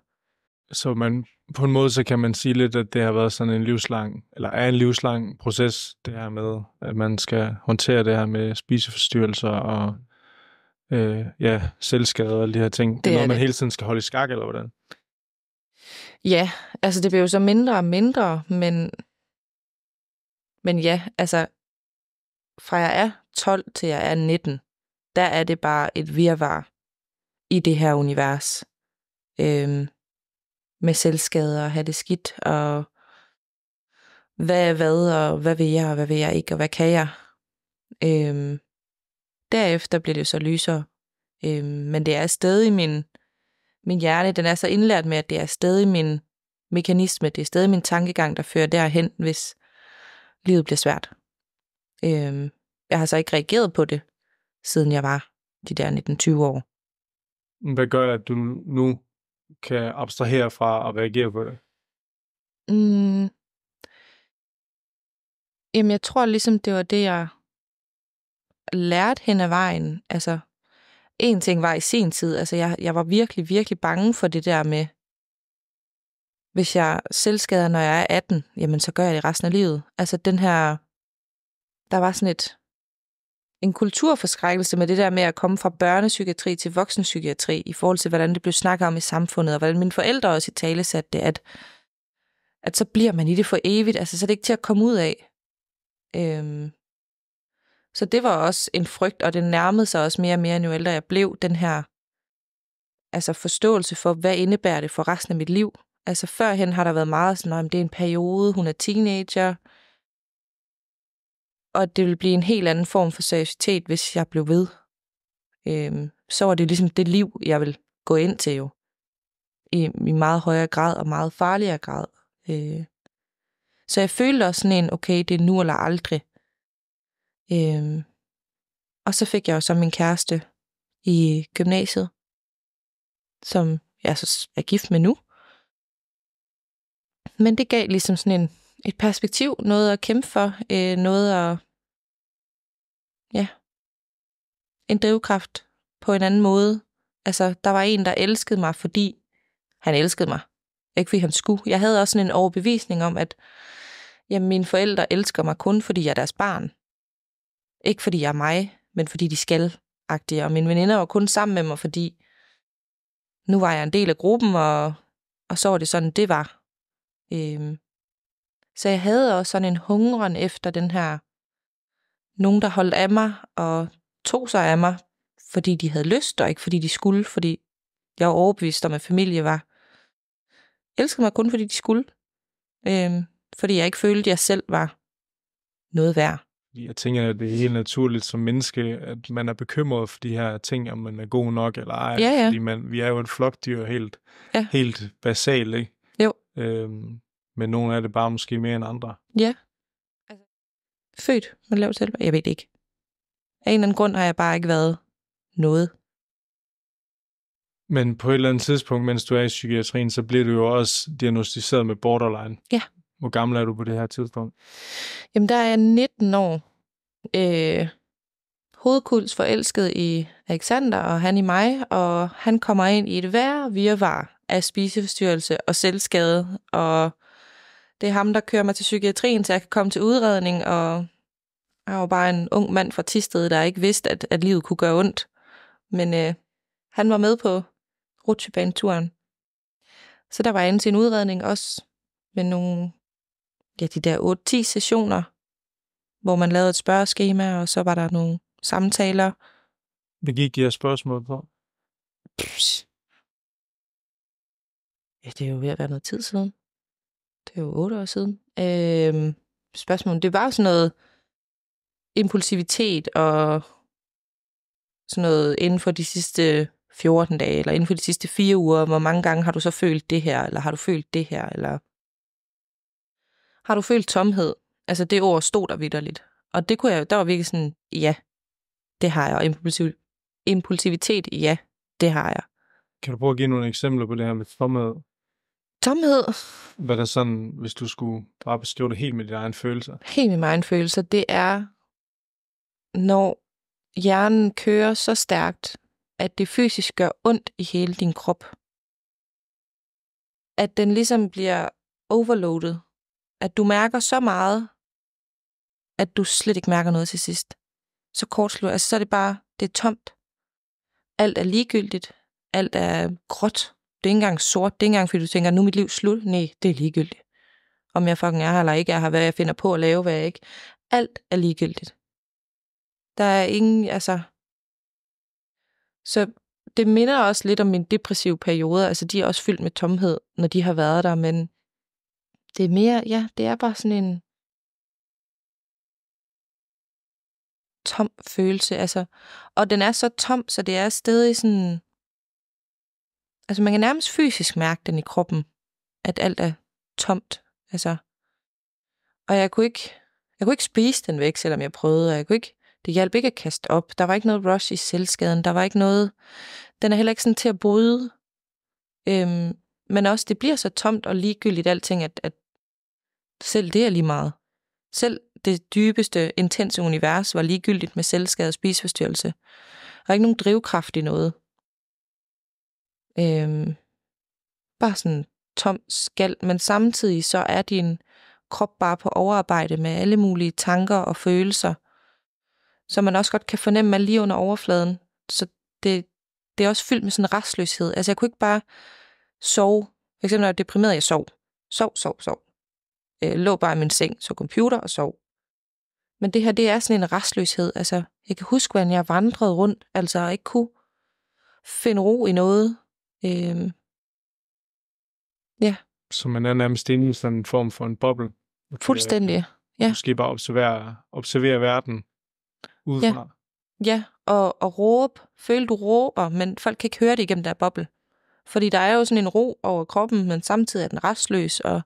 Så man, på en måde, så kan man sige lidt, at det har været sådan en livslang, eller er en livslang proces, det her med, at man skal håndtere det her med spiseforstyrrelser og øh, ja, selvskade og alle de her ting. Det er noget, det. man hele tiden skal holde i skak, eller hvordan? Ja, altså det blev jo så mindre og mindre, men, men ja, altså fra jeg er 12 til jeg er 19, der er det bare et virvar i det her univers. Øhm, med selvskade og have det skidt, og hvad er hvad, og hvad vil jeg, og hvad vil jeg ikke, og hvad kan jeg? Øhm, derefter bliver det så lysere, øhm, men det er stadig min min hjerne, den er så indlært med, at det er stadig min mekanisme, det er stadig min tankegang, der fører derhen, hvis livet bliver svært. Øhm, jeg har så ikke reageret på det, siden jeg var de der 19-20 år. Hvad gør, at du nu kan abstrahere fra at reagere på det? Mm. Jamen, jeg tror ligesom, det var det, jeg lærte hen ad vejen. Altså, en ting var i sin tid, altså jeg, jeg var virkelig, virkelig bange for det der med, hvis jeg selvskader, når jeg er 18, jamen så gør jeg det resten af livet. Altså den her, der var sådan et, en kulturforskrækkelse med det der med at komme fra børnepsykiatri til voksenpsykiatri i forhold til, hvordan det blev snakket om i samfundet, og hvordan mine forældre også i tale satte det, at, at så bliver man i det for evigt. Altså, så er det ikke til at komme ud af. Øhm, så det var også en frygt, og det nærmede sig også mere og mere, jo ældre jeg blev, den her altså forståelse for, hvad indebærer det for resten af mit liv. Altså førhen har der været meget sådan, at det er en periode, hun er teenager, og det ville blive en helt anden form for seriøsitet, hvis jeg blev ved. Øhm, så var det ligesom det liv, jeg ville gå ind til jo. I, i meget højere grad og meget farligere grad. Øh. Så jeg følte også sådan en, okay, det er nu eller aldrig. Øhm, og så fik jeg jo så min kæreste i gymnasiet, som jeg så er gift med nu. Men det gav ligesom sådan en, et perspektiv, noget at kæmpe for, øh, noget at... Ja, en drivkraft på en anden måde. Altså, der var en, der elskede mig, fordi han elskede mig. Ikke fordi han skulle. Jeg havde også sådan en overbevisning om, at jamen, mine forældre elsker mig kun, fordi jeg er deres barn. Ikke fordi jeg er mig, men fordi de skal. -agtige. Og mine veninder var kun sammen med mig, fordi nu var jeg en del af gruppen, og, og så var det sådan, det var. Øhm. Så jeg havde også sådan en hungren efter den her, nogen der holdt af mig og tog sig af mig, fordi de havde lyst, og ikke fordi de skulle, fordi jeg var overbevist om, at familie var. Jeg elskede mig kun, fordi de skulle. Øhm, fordi jeg ikke følte, at jeg selv var noget værd jeg tænker, at det er helt naturligt som menneske, at man er bekymret for de her ting, om man er god nok eller ej. Ja, ja. Fordi man, vi er jo en flokdyr helt, ja. helt basalt, ikke? Jo. Øhm, men nogle af det bare måske mere end andre. Ja. Altså, født med lav selv. Jeg ved det ikke. Af en eller anden grund har jeg bare ikke været noget. Men på et eller andet tidspunkt, mens du er i psykiatrien, så bliver du jo også diagnostiseret med borderline. Ja. Hvor gammel er du på det her tidspunkt? Jamen, der er jeg 19 år. Øh, hovedkuls forelsket i Alexander, og han i mig, og han kommer ind i et værre virvar af spiseforstyrrelse og selvskade, og det er ham, der kører mig til psykiatrien, så jeg kan komme til udredning, og jeg var bare en ung mand fra Tisted, der ikke vidste, at, at livet kunne gøre ondt. Men øh, han var med på rutsjebaneturen. Så der var jeg inde til en udredning også med nogle ja, de der 8-10 sessioner, hvor man lavede et spørgeskema, og så var der nogle samtaler. Hvad gik de her spørgsmål på? Psh. Ja, det er jo ved at være noget tid siden. Det er jo otte år siden. Øh, spørgsmålet, det var jo sådan noget impulsivitet og sådan noget inden for de sidste 14 dage, eller inden for de sidste fire uger, hvor mange gange har du så følt det her, eller har du følt det her, eller har du følt tomhed? Altså det ord stod der vidderligt. Og det kunne jeg, der var virkelig sådan, ja, det har jeg. Og impulsiv, impulsivitet, ja, det har jeg. Kan du prøve at give nogle eksempler på det her med tomhed? Tomhed? Hvad der sådan, hvis du skulle bare beskrive det helt med dine egne følelser? Helt med mine egne følelser, det er, når hjernen kører så stærkt, at det fysisk gør ondt i hele din krop. At den ligesom bliver overloadet at du mærker så meget, at du slet ikke mærker noget til sidst. Så kortslutter, altså så er det bare, det er tomt. Alt er ligegyldigt, alt er gråt, det er ikke engang sort, det er ikke engang, fordi du tænker, nu er mit liv slut. Nej, det er ligegyldigt. Om jeg fucking er her eller ikke er her, hvad jeg finder på at lave, hvad jeg ikke. Alt er ligegyldigt. Der er ingen, altså... Så det minder også lidt om min depressive perioder. Altså, de er også fyldt med tomhed, når de har været der, men det er mere, ja, det er bare sådan en tom følelse, altså. Og den er så tom, så det er stadig sådan, altså man kan nærmest fysisk mærke den i kroppen, at alt er tomt, altså. Og jeg kunne ikke, jeg kunne ikke spise den væk, selvom jeg prøvede, og jeg kunne ikke, det hjalp ikke at kaste op. Der var ikke noget rush i selvskaden. Der var ikke noget... Den er heller ikke sådan til at bryde. Øhm, men også, det bliver så tomt og ligegyldigt alting, at, at selv det er lige meget. Selv det dybeste, intense univers var ligegyldigt med selvskade og spiseforstyrrelse. Der er ikke nogen drivkraft i noget. Øhm, bare sådan tom skald, men samtidig så er din krop bare på overarbejde med alle mulige tanker og følelser, som man også godt kan fornemme lige under overfladen. Så det, det er også fyldt med sådan en restløshed. Altså jeg kunne ikke bare sove. For eksempel når jeg er deprimeret, jeg sov. Sov, sov, sov øh, lå bare i min seng, så computer og sov. Men det her, det er sådan en restløshed. Altså, jeg kan huske, hvordan jeg vandrede rundt, altså og ikke kunne finde ro i noget. Øh, Ja. Så man er nærmest inde i sådan en form for en boble. Fuldstændig, øh, ja. Måske bare observere, observere verden udefra. Ja, ja. Og, og råbe. Føle, du råber, men folk kan ikke høre det igennem der boble. Fordi der er jo sådan en ro over kroppen, men samtidig er den restløs, og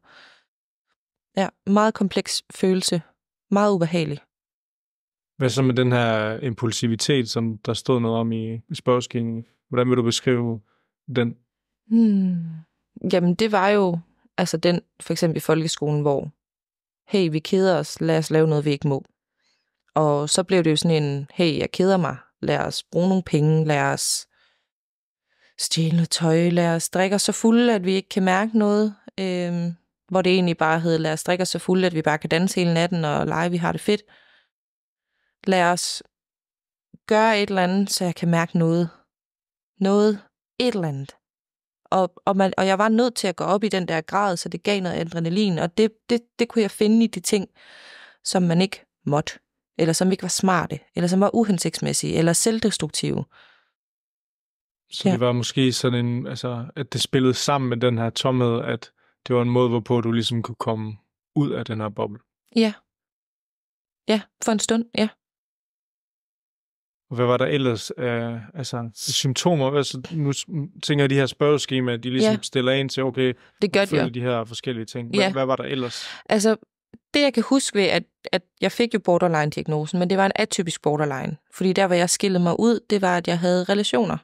Ja, meget kompleks følelse. Meget ubehagelig. Hvad så med den her impulsivitet, som der stod noget om i, i spørgeskemaet? Hvordan vil du beskrive den? Hmm. Jamen, det var jo altså den, for eksempel i folkeskolen, hvor hey, vi keder os, lad os lave noget, vi ikke må. Og så blev det jo sådan en, hey, jeg keder mig, lad os bruge nogle penge, lad os stjæle noget tøj, lad os drikke os så fulde, at vi ikke kan mærke noget. Øhm, hvor det egentlig bare hedder, lad os drikke os så fuld, at vi bare kan danse hele natten og lege, vi har det fedt. Lad os gøre et eller andet, så jeg kan mærke noget. Noget. Et eller andet. Og, og, man, og jeg var nødt til at gå op i den der grad, så det gav noget adrenalin, og det, det, det kunne jeg finde i de ting, som man ikke måtte, eller som ikke var smarte, eller som var uhensigtsmæssige, eller selvdestruktive. Så ja. det var måske sådan en, altså, at det spillede sammen med den her tomhed, at det var en måde, hvorpå du ligesom kunne komme ud af den her boble. Ja. Ja, for en stund, ja. Og hvad var der ellers af uh, altså, symptomer? Altså, nu tænker jeg, de her spørgeskemaer, de ligesom ja. stiller ind til, okay, det gør de, de her forskellige ting. Hvad, ja. hvad var der ellers? Altså, det jeg kan huske ved, at, at jeg fik jo borderline-diagnosen, men det var en atypisk borderline. Fordi der, hvor jeg skillede mig ud, det var, at jeg havde relationer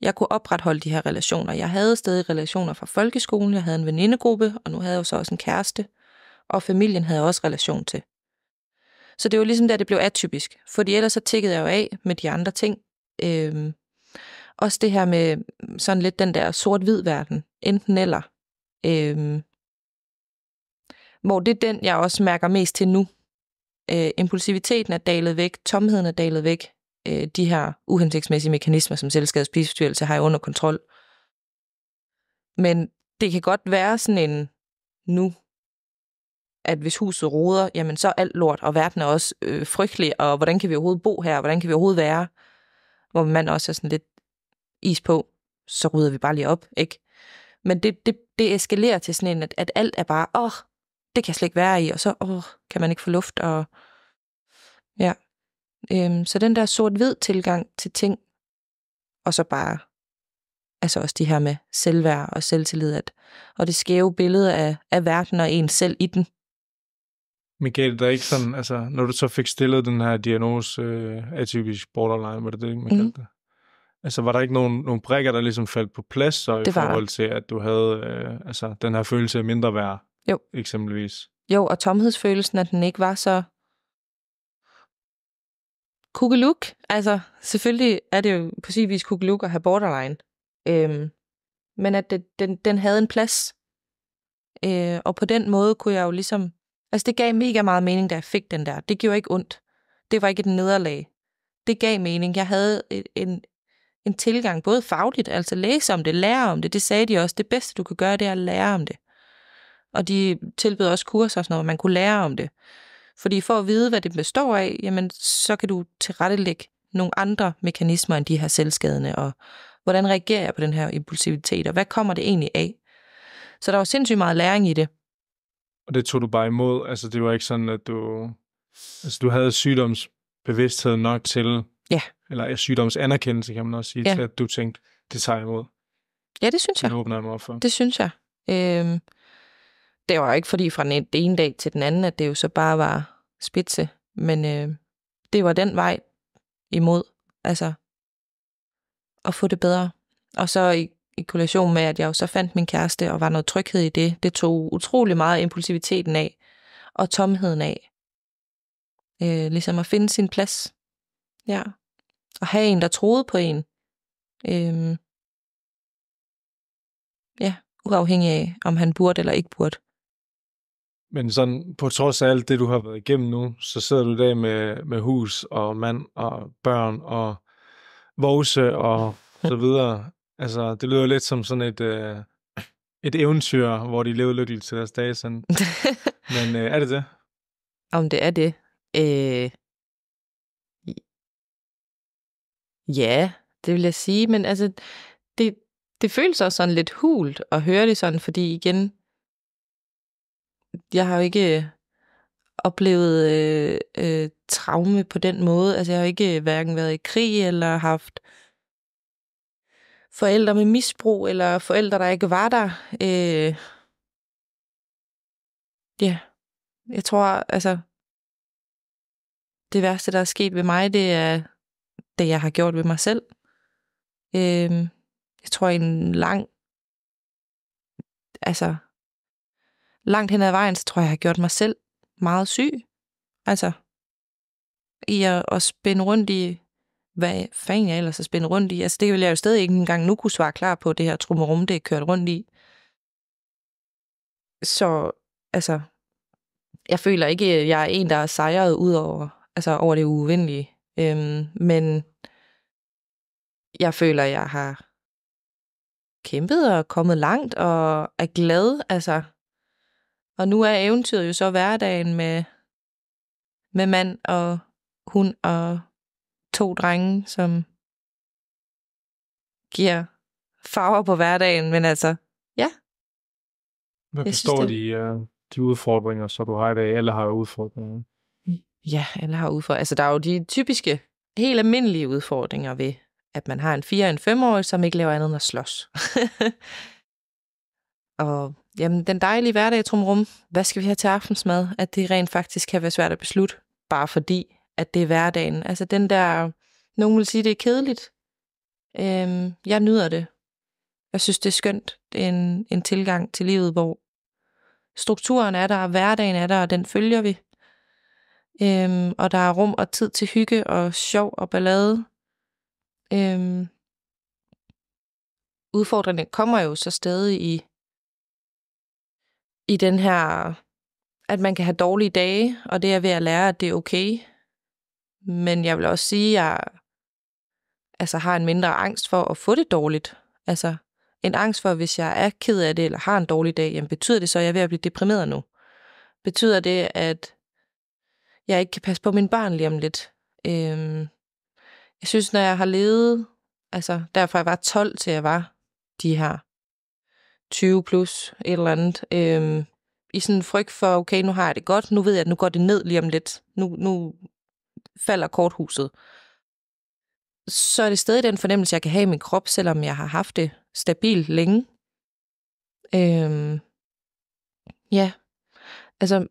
jeg kunne opretholde de her relationer. Jeg havde stadig relationer fra folkeskolen, jeg havde en venindegruppe, og nu havde jeg jo så også en kæreste, og familien havde jeg også relation til. Så det var ligesom der, det blev atypisk, fordi ellers så tikkede jeg jo af med de andre ting. Øhm, også det her med sådan lidt den der sort-hvid verden, enten eller. Øhm, hvor det er den, jeg også mærker mest til nu. Øh, impulsiviteten er dalet væk, tomheden er dalet væk, øh, de her uhensigtsmæssige mekanismer, som selskabets spiseforstyrrelse har under kontrol. Men det kan godt være sådan en nu, at hvis huset roder, jamen så er alt lort, og verden er også øh, frygtelig, og hvordan kan vi overhovedet bo her, hvordan kan vi overhovedet være? Hvor man også er sådan lidt is på, så rydder vi bare lige op, ikke? Men det, det, det eskalerer til sådan en, at, at alt er bare, åh, det kan jeg slet ikke være i, og så åh, kan man ikke få luft, og ja. Øhm, så den der sort-hvid tilgang til ting, og så bare altså også de her med selvværd og selvtillid, at, og det skæve billede af, af verden og en selv i den. Michael, der er ikke sådan, altså, når du så fik stillet den her diagnose øh, atypisk borderline, var det det, man mm. det? Altså, var der ikke nogen, nogen brækker, der ligesom faldt på plads så det i forhold til, at du havde øh, altså, den her følelse af mindre værd, jo. eksempelvis? Jo, og tomhedsfølelsen, at den ikke var så Kugeluk, altså selvfølgelig er det jo på sin vis kugeluk at have borderline, øhm, men at det, den, den havde en plads. Øh, og på den måde kunne jeg jo ligesom, altså det gav mega meget mening, da jeg fik den der. Det gjorde ikke ondt. Det var ikke et nederlag. Det gav mening. Jeg havde en, en tilgang, både fagligt, altså læse om det, lære om det. Det sagde de også, det bedste du kan gøre, det er at lære om det. Og de tilbød også kurser og sådan noget, man kunne lære om det. Fordi for at vide, hvad det består af, jamen, så kan du tilrettelægge nogle andre mekanismer end de her selvskadende, og hvordan reagerer jeg på den her impulsivitet, og hvad kommer det egentlig af? Så der var sindssygt meget læring i det. Og det tog du bare imod? Altså, det var ikke sådan, at du... Altså, du havde sygdomsbevidsthed nok til... Ja. Eller sygdomsanerkendelse, kan man også sige, ja. til at du tænkte, det tager imod. Ja, det synes jeg. Det åbner jeg mig op for. Det synes jeg. Øhm, det var jo ikke fordi fra den ene dag til den anden, at det jo så bare var spidse, men øh, det var den vej imod, altså at få det bedre. Og så i, i kollation med, at jeg jo så fandt min kæreste, og var noget tryghed i det, det tog utrolig meget impulsiviteten af, og tomheden af. Øh, ligesom at finde sin plads. Ja. Og have en, der troede på en. Øh, ja, uafhængig af, om han burde eller ikke burde. Men sådan, på trods af alt det, du har været igennem nu, så sidder du i dag med, med hus og mand og børn og vose og så videre. altså, det lyder lidt som sådan et, øh, et eventyr, hvor de levede lykkeligt til deres dage. Sådan. Men øh, er det det? Om det er det? Øh... Ja, det vil jeg sige, men altså, det, det føles også sådan lidt hult at høre det sådan, fordi igen, jeg har jo ikke øh, oplevet øh, øh, traume på den måde. Altså jeg har jo ikke øh, hverken været i krig eller haft forældre med misbrug eller forældre, der ikke var der. Øh, yeah. jeg tror, altså, det værste, der er sket ved mig, det er det, jeg har gjort ved mig selv. Øh, jeg tror, en lang, altså, langt hen ad vejen, så tror jeg, jeg har gjort mig selv meget syg. Altså, i at, at spænde rundt i, hvad fanden jeg ellers har spændt rundt i. Altså, det vil jeg jo stadig ikke engang nu kunne svare klar på, det her trummerum, det er kørt rundt i. Så, altså, jeg føler ikke, at jeg er en, der er sejret ud over, altså, over det uvenlige. Øhm, men jeg føler, at jeg har kæmpet og kommet langt og er glad. Altså, og nu er eventyret jo så hverdagen med, med mand og hun og to drenge, som giver farver på hverdagen, men altså, ja. Hvad består de, uh, de udfordringer, så du har i dag? Alle har udfordringer. Ja, alle har udfordringer. Altså, der er jo de typiske, helt almindelige udfordringer ved, at man har en 4- og en 5-årig, som ikke laver andet end at slås. og jamen, den dejlige hverdag i Trumrum, hvad skal vi have til aftensmad, at det rent faktisk kan være svært at beslutte, bare fordi, at det er hverdagen. Altså den der, nogen vil sige, det er kedeligt. Øhm, jeg nyder det. Jeg synes, det er skønt. Det er en, en tilgang til livet, hvor strukturen er der, og hverdagen er der, og den følger vi. Øhm, og der er rum og tid til hygge og sjov og ballade. Øhm, udfordringerne kommer jo så stadig i i den her, at man kan have dårlige dage, og det er ved at lære, at det er okay. Men jeg vil også sige, at jeg altså, har en mindre angst for at få det dårligt. Altså en angst for, hvis jeg er ked af det, eller har en dårlig dag, jamen betyder det så, at jeg er ved at blive deprimeret nu? Betyder det, at jeg ikke kan passe på mine børn lige om lidt? Øhm, jeg synes, når jeg har levet, altså derfor jeg var 12 til jeg var de her 20 plus, et eller andet. Øh, I sådan en frygt for, okay, nu har jeg det godt, nu ved jeg, at nu går det ned lige om lidt. Nu, nu falder korthuset. Så er det stadig den fornemmelse, jeg kan have i min krop, selvom jeg har haft det stabilt længe. Øh, ja, altså,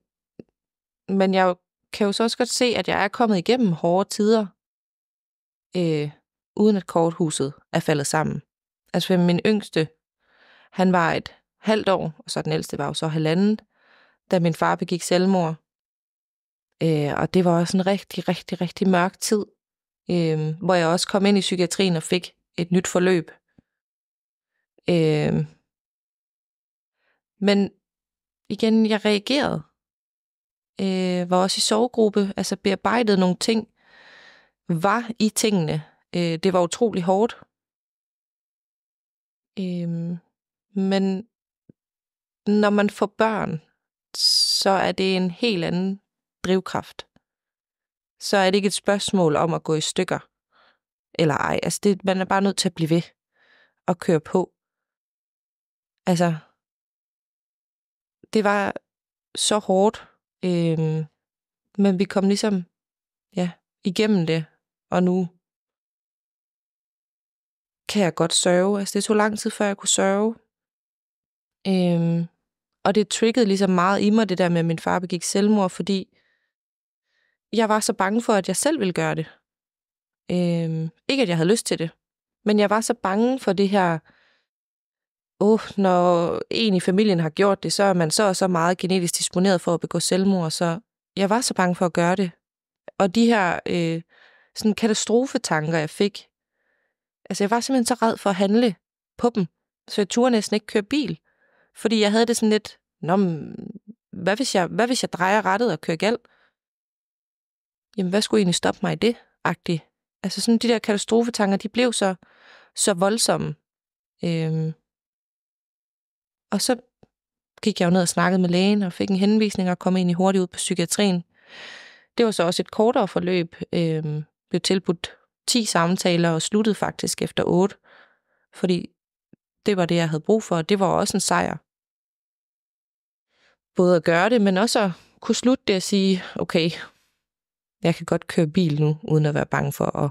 men jeg kan jo så også godt se, at jeg er kommet igennem hårde tider, øh, uden at korthuset er faldet sammen. Altså min yngste han var et halvt år, og så den ældste var jo så halvanden, da min far begik selvmord. Øh, og det var også en rigtig, rigtig, rigtig mørk tid, øh, hvor jeg også kom ind i psykiatrien og fik et nyt forløb. Øh, men igen, jeg reagerede. Øh, var også i sovegruppe, altså bearbejdede nogle ting, var i tingene. Øh, det var utrolig hårdt. Øh, men når man får børn, så er det en helt anden drivkraft. Så er det ikke et spørgsmål om at gå i stykker, eller ej. Altså, det, man er bare nødt til at blive ved og køre på. Altså, det var så hårdt, øh, men vi kom ligesom ja, igennem det, og nu kan jeg godt sørge. Altså, det tog lang tid, før jeg kunne sørge, Øhm, og det triggede ligesom meget i mig, det der med, at min far begik selvmord, fordi jeg var så bange for, at jeg selv ville gøre det. Øhm, ikke, at jeg havde lyst til det, men jeg var så bange for det her, åh, oh, når en i familien har gjort det, så er man så og så meget genetisk disponeret for at begå selvmord, så jeg var så bange for at gøre det. Og de her øh, sådan katastrofetanker, jeg fik, altså jeg var simpelthen så red for at handle på dem, så jeg turde næsten ikke køre bil. Fordi jeg havde det sådan lidt, Nå, hvad hvis jeg, hvad hvis jeg drejer rettet og kører galt? Jamen, hvad skulle egentlig stoppe mig i det? Agtigt. Altså sådan de der katastrofetanker, de blev så, så voldsomme. Øhm. Og så gik jeg jo ned og snakkede med lægen og fik en henvisning og kom egentlig hurtigt ud på psykiatrien. Det var så også et kortere forløb. Øhm, blev tilbudt 10 samtaler og sluttede faktisk efter 8, fordi det var det, jeg havde brug for, og det var også en sejr både at gøre det, men også at kunne slutte det og sige, okay, jeg kan godt køre bil nu, uden at være bange for at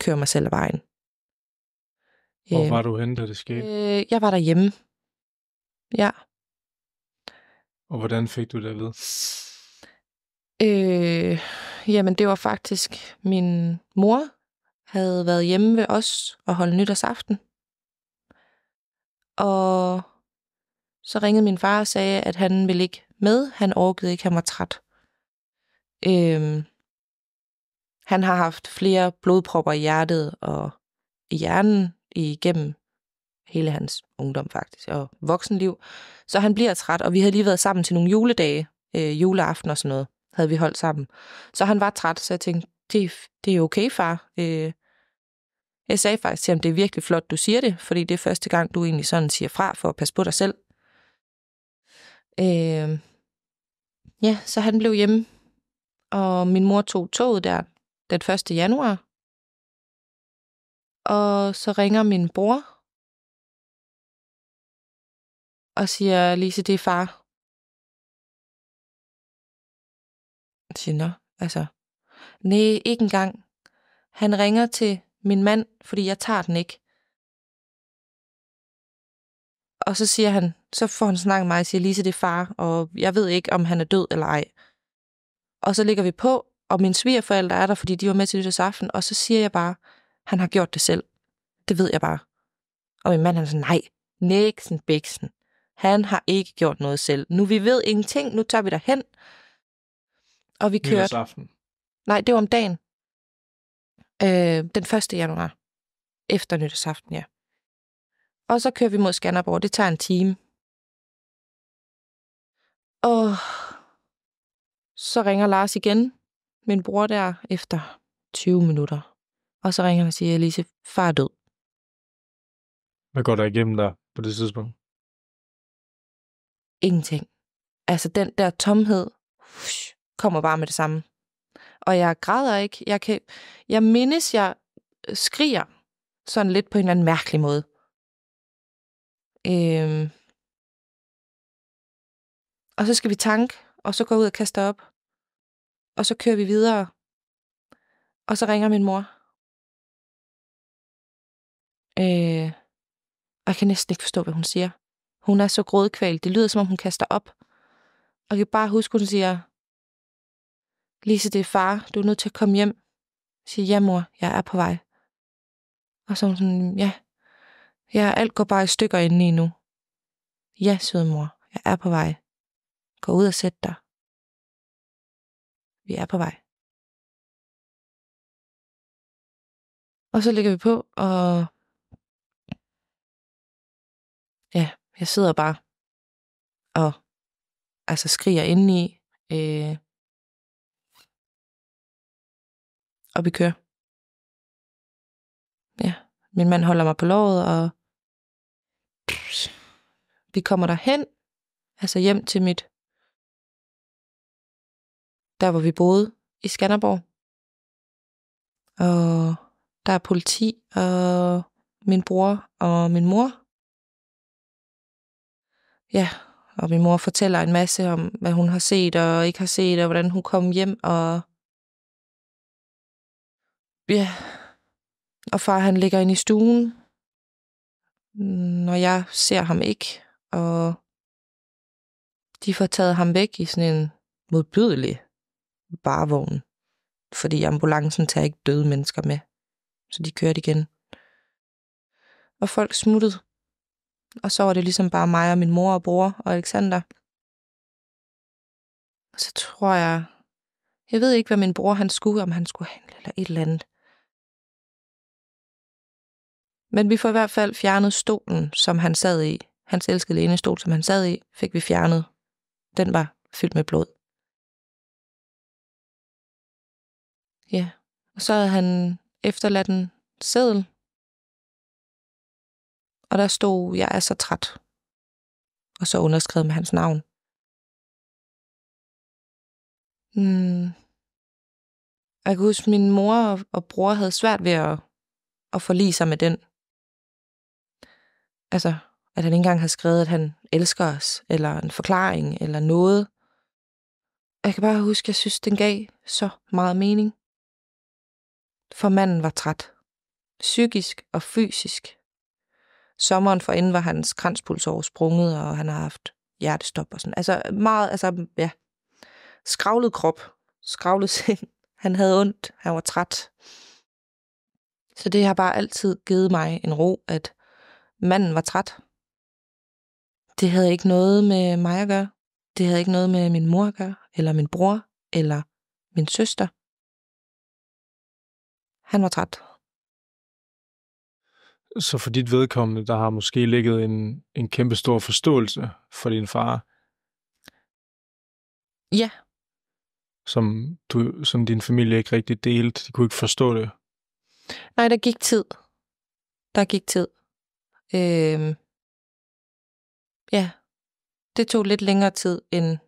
køre mig selv af vejen. Hvor øh, var du henne, da det skete? Øh, jeg var derhjemme. Ja. Og hvordan fik du det at vide? Øh, jamen, det var faktisk min mor havde været hjemme ved os og holde nytårsaften. Og så ringede min far og sagde, at han ville ikke med. Han orkede ikke, han var træt. Øhm, han har haft flere blodpropper i hjertet og i hjernen igennem hele hans ungdom faktisk, og voksenliv. Så han bliver træt, og vi havde lige været sammen til nogle juledage, øh, juleaften og sådan noget, havde vi holdt sammen. Så han var træt, så jeg tænkte, det, det er okay, far. Øh, jeg sagde faktisk til ham, det er virkelig flot, du siger det, fordi det er første gang, du egentlig sådan siger fra for at passe på dig selv. Øh, ja, så han blev hjemme, og min mor tog toget der den 1. januar. Og så ringer min bror og siger, Lise, det er far. Jeg siger, nå, altså. Nej, ikke engang. Han ringer til min mand, fordi jeg tager den ikke. Og så siger han, så får han snakket med mig og siger, Lise, det er far, og jeg ved ikke, om han er død eller ej. Og så ligger vi på, og mine svigerforældre er der, fordi de var med til nytårsaften, og så siger jeg bare, han har gjort det selv. Det ved jeg bare. Og min mand, han er sådan, nej, næksen, bæksen. Han har ikke gjort noget selv. Nu vi ved ingenting, nu tager vi derhen. Og vi kørte... Nytårsaften? Nej, det var om dagen. Øh, den 1. januar. Efter nytårsaften, ja og så kører vi mod Skanderborg. Det tager en time. Og så ringer Lars igen, min bror der, efter 20 minutter. Og så ringer han og siger, Elise, far er død. Hvad går der igennem der på det tidspunkt? Ingenting. Altså den der tomhed kommer bare med det samme. Og jeg græder ikke. Jeg, kan, jeg mindes, jeg skriger sådan lidt på en eller anden mærkelig måde. Øhm. Og så skal vi tanke, og så gå ud og kaste op. Og så kører vi videre. Og så ringer min mor. Øh. Og jeg kan næsten ikke forstå, hvad hun siger. Hun er så grådkvalt. Det lyder, som om hun kaster op. Og jeg kan bare huske, hun siger, Lise, det er far. Du er nødt til at komme hjem. Jeg siger, ja mor, jeg er på vej. Og så hun sådan, ja, Ja, alt går bare i stykker inden i nu. Ja, søde mor, jeg er på vej. Gå ud og sæt dig. Vi er på vej. Og så ligger vi på, og ja, jeg sidder bare og altså skriger indeni, øh, og vi kører. Ja, min mand holder mig på låret, og vi kommer derhen, altså hjem til mit, der hvor vi boede i Skanderborg. Og der er politi og min bror og min mor. Ja, og min mor fortæller en masse om, hvad hun har set og ikke har set, og hvordan hun kom hjem, og... Ja, og far han ligger inde i stuen, når jeg ser ham ikke og de får taget ham væk i sådan en modbydelig barvogn, fordi ambulancen tager ikke døde mennesker med. Så de kørte igen. Og folk smuttede. Og så var det ligesom bare mig og min mor og bror og Alexander. Og så tror jeg... Jeg ved ikke, hvad min bror han skulle, om han skulle handle eller et eller andet. Men vi får i hvert fald fjernet stolen, som han sad i, hans elskede lænestol, som han sad i, fik vi fjernet. Den var fyldt med blod. Ja, og så havde han efterladt en seddel, og der stod, jeg er så træt, og så underskrevet med hans navn. Mm. Jeg kan huske, min mor og bror havde svært ved at, at forlige sig med den. Altså, at han ikke engang har skrevet, at han elsker os, eller en forklaring, eller noget. Jeg kan bare huske, at jeg synes, den gav så meget mening. For manden var træt. Psykisk og fysisk. Sommeren inden var hans kranspuls sprunget, og han har haft hjertestop og sådan. Altså meget, altså ja, skravlet krop, skravlet sind. Han havde ondt, han var træt. Så det har bare altid givet mig en ro, at manden var træt, det havde ikke noget med mig at gøre. Det havde ikke noget med min mor at gøre, eller min bror, eller min søster. Han var træt. Så for dit vedkommende, der har måske ligget en, en kæmpe stor forståelse for din far? Ja. Som, du, som din familie ikke rigtig delte? De kunne ikke forstå det? Nej, der gik tid. Der gik tid. Øh, ja, det tog lidt længere tid, end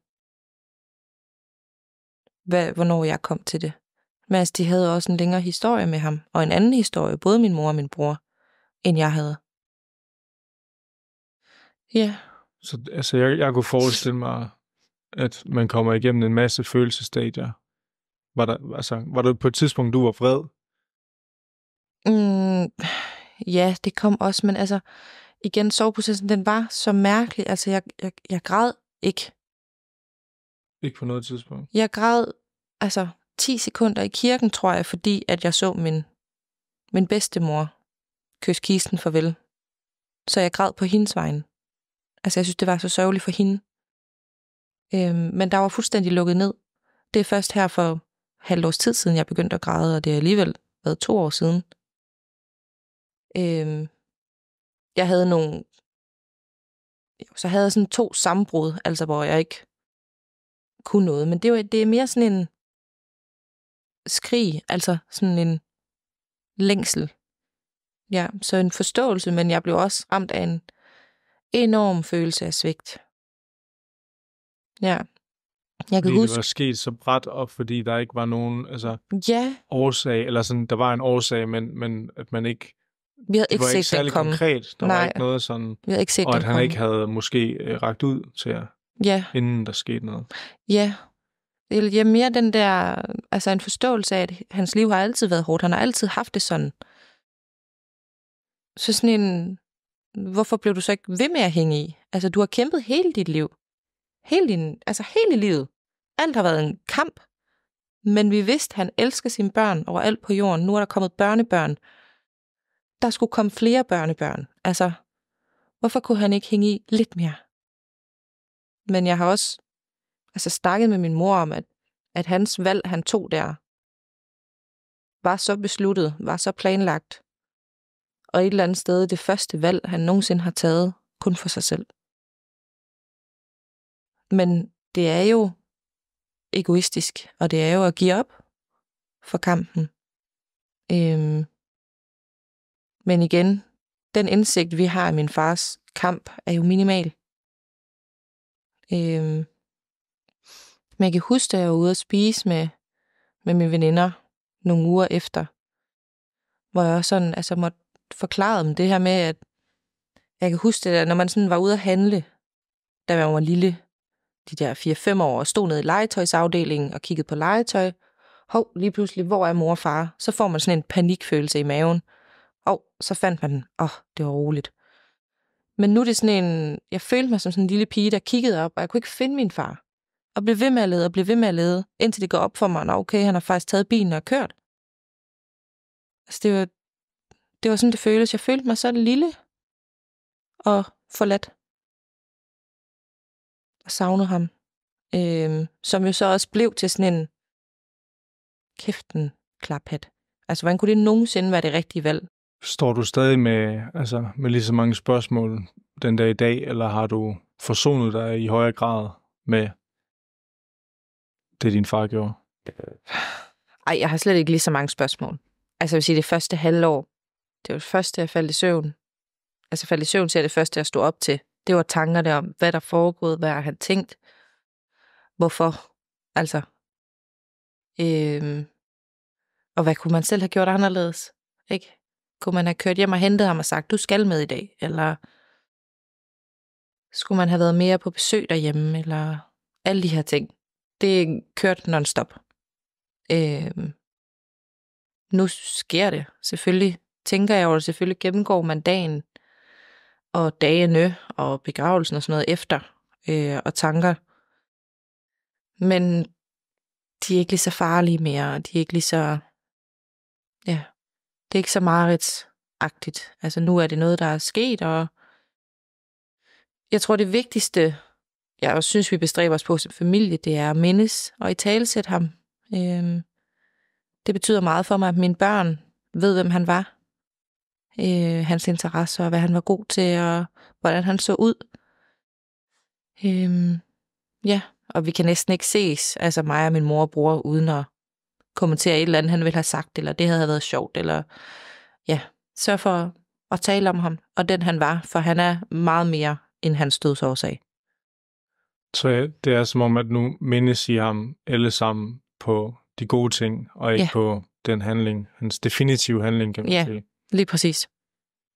hvad, hvornår jeg kom til det. Men altså, de havde også en længere historie med ham, og en anden historie, både min mor og min bror, end jeg havde. Ja. Så altså, jeg, jeg kunne forestille mig, at man kommer igennem en masse følelsesstadier. Var der, altså, var der på et tidspunkt, du var vred? Mm, ja, det kom også, men altså, igen, soveprocessen, den var så mærkelig. Altså, jeg, jeg, jeg græd ikke. Ikke på noget tidspunkt? Jeg græd, altså, 10 sekunder i kirken, tror jeg, fordi at jeg så min, min bedstemor kysse kisten farvel. Så jeg græd på hendes vejen. Altså, jeg synes, det var så sørgeligt for hende. Øhm, men der var fuldstændig lukket ned. Det er først her for halvt års tid siden, jeg begyndte at græde, og det er alligevel været to år siden. Øhm, jeg havde nogle... Så havde jeg sådan to sammenbrud, altså hvor jeg ikke kunne noget. Men det, var, det er mere sådan en skrig, altså sådan en længsel. Ja, så en forståelse, men jeg blev også ramt af en enorm følelse af svigt. Ja. Jeg kan fordi huske... det var sket så bræt, og fordi der ikke var nogen altså, ja. årsag, eller sådan, der var en årsag, men, men at man ikke vi havde ikke det var set ikke særlig komme. konkret. Der Nej. var ikke noget sådan... Vi havde ikke set og at han komme. ikke havde måske øh, ragt ud til jer, ja. inden der skete noget. Ja. Ja, mere den der... Altså en forståelse af, at hans liv har altid været hårdt. Han har altid haft det sådan. Så sådan en... Hvorfor blev du så ikke ved med at hænge i? Altså, du har kæmpet hele dit liv. Hele din... Altså, hele livet. Alt har været en kamp. Men vi vidste, at han elsker sine børn overalt på jorden. Nu er der kommet børnebørn der skulle komme flere børnebørn. Altså, hvorfor kunne han ikke hænge i lidt mere? Men jeg har også altså, snakket med min mor om, at, at hans valg, han tog der, var så besluttet, var så planlagt, og et eller andet sted det første valg, han nogensinde har taget, kun for sig selv. Men det er jo egoistisk, og det er jo at give op for kampen. Øhm, men igen, den indsigt, vi har i min fars kamp, er jo minimal. Øhm, men jeg kan huske, at jeg var ude at spise med, med mine veninder nogle uger efter, hvor jeg også sådan, altså måtte forklare dem det her med, at jeg kan huske at når man sådan var ude at handle, da man var lille, de der 4-5 år, og stod nede i legetøjsafdelingen og kiggede på legetøj. Hov, lige pludselig, hvor er mor og far? Så får man sådan en panikfølelse i maven og så fandt man den. Åh, oh, det var roligt. Men nu er det sådan en... Jeg følte mig som sådan en lille pige, der kiggede op, og jeg kunne ikke finde min far. Og blev ved med at lede, og blev ved med at lede, indtil det går op for mig, at okay, han har faktisk taget bilen og kørt. Altså, det var, det var sådan, det føles. Jeg følte mig så lille og forladt. Og savnede ham. Øhm, som jo så også blev til sådan en kæften klaphat. Altså, hvordan kunne det nogensinde være det rigtige valg? Står du stadig med, altså, med lige så mange spørgsmål den dag i dag, eller har du forsonet dig i højere grad med det, din far gjorde? Ej, jeg har slet ikke lige så mange spørgsmål. Altså, jeg vil sige, det første halvår, det var det første, jeg faldt i søvn. Altså, jeg faldt i søvn så er det første, jeg stod op til. Det var tankerne om, hvad der foregået, hvad han tænkt, hvorfor, altså. Øhm, og hvad kunne man selv have gjort anderledes, ikke? Kunne man have kørt hjem og hentet ham og sagt, du skal med i dag? Eller skulle man have været mere på besøg derhjemme? Eller alle de her ting. Det kørte non-stop. Øh, nu sker det selvfølgelig. Tænker jeg over det. selvfølgelig gennemgår man dagen og dagene og begravelsen og sådan noget efter øh, og tanker. Men de er ikke lige så farlige mere, de er ikke lige så... Ja, det er ikke så mareridsagtigt. Altså nu er det noget, der er sket, og jeg tror, det vigtigste, jeg også synes, vi bestræber os på som familie, det er at mindes og i talesætte ham. Øhm, det betyder meget for mig, at mine børn ved, hvem han var. Øh, hans interesser og hvad han var god til, og hvordan han så ud. Øhm, ja, og vi kan næsten ikke ses. Altså mig og min mor og bror, uden at kommentere et eller andet, han ville have sagt, eller det havde været sjovt, eller ja, sørg for at tale om ham, og den han var, for han er meget mere end hans dødsårsag. Så det er som om, at nu mindes I ham alle sammen på de gode ting, og ikke ja. på den handling, hans definitive handling, kan man ja, sige. lige præcis.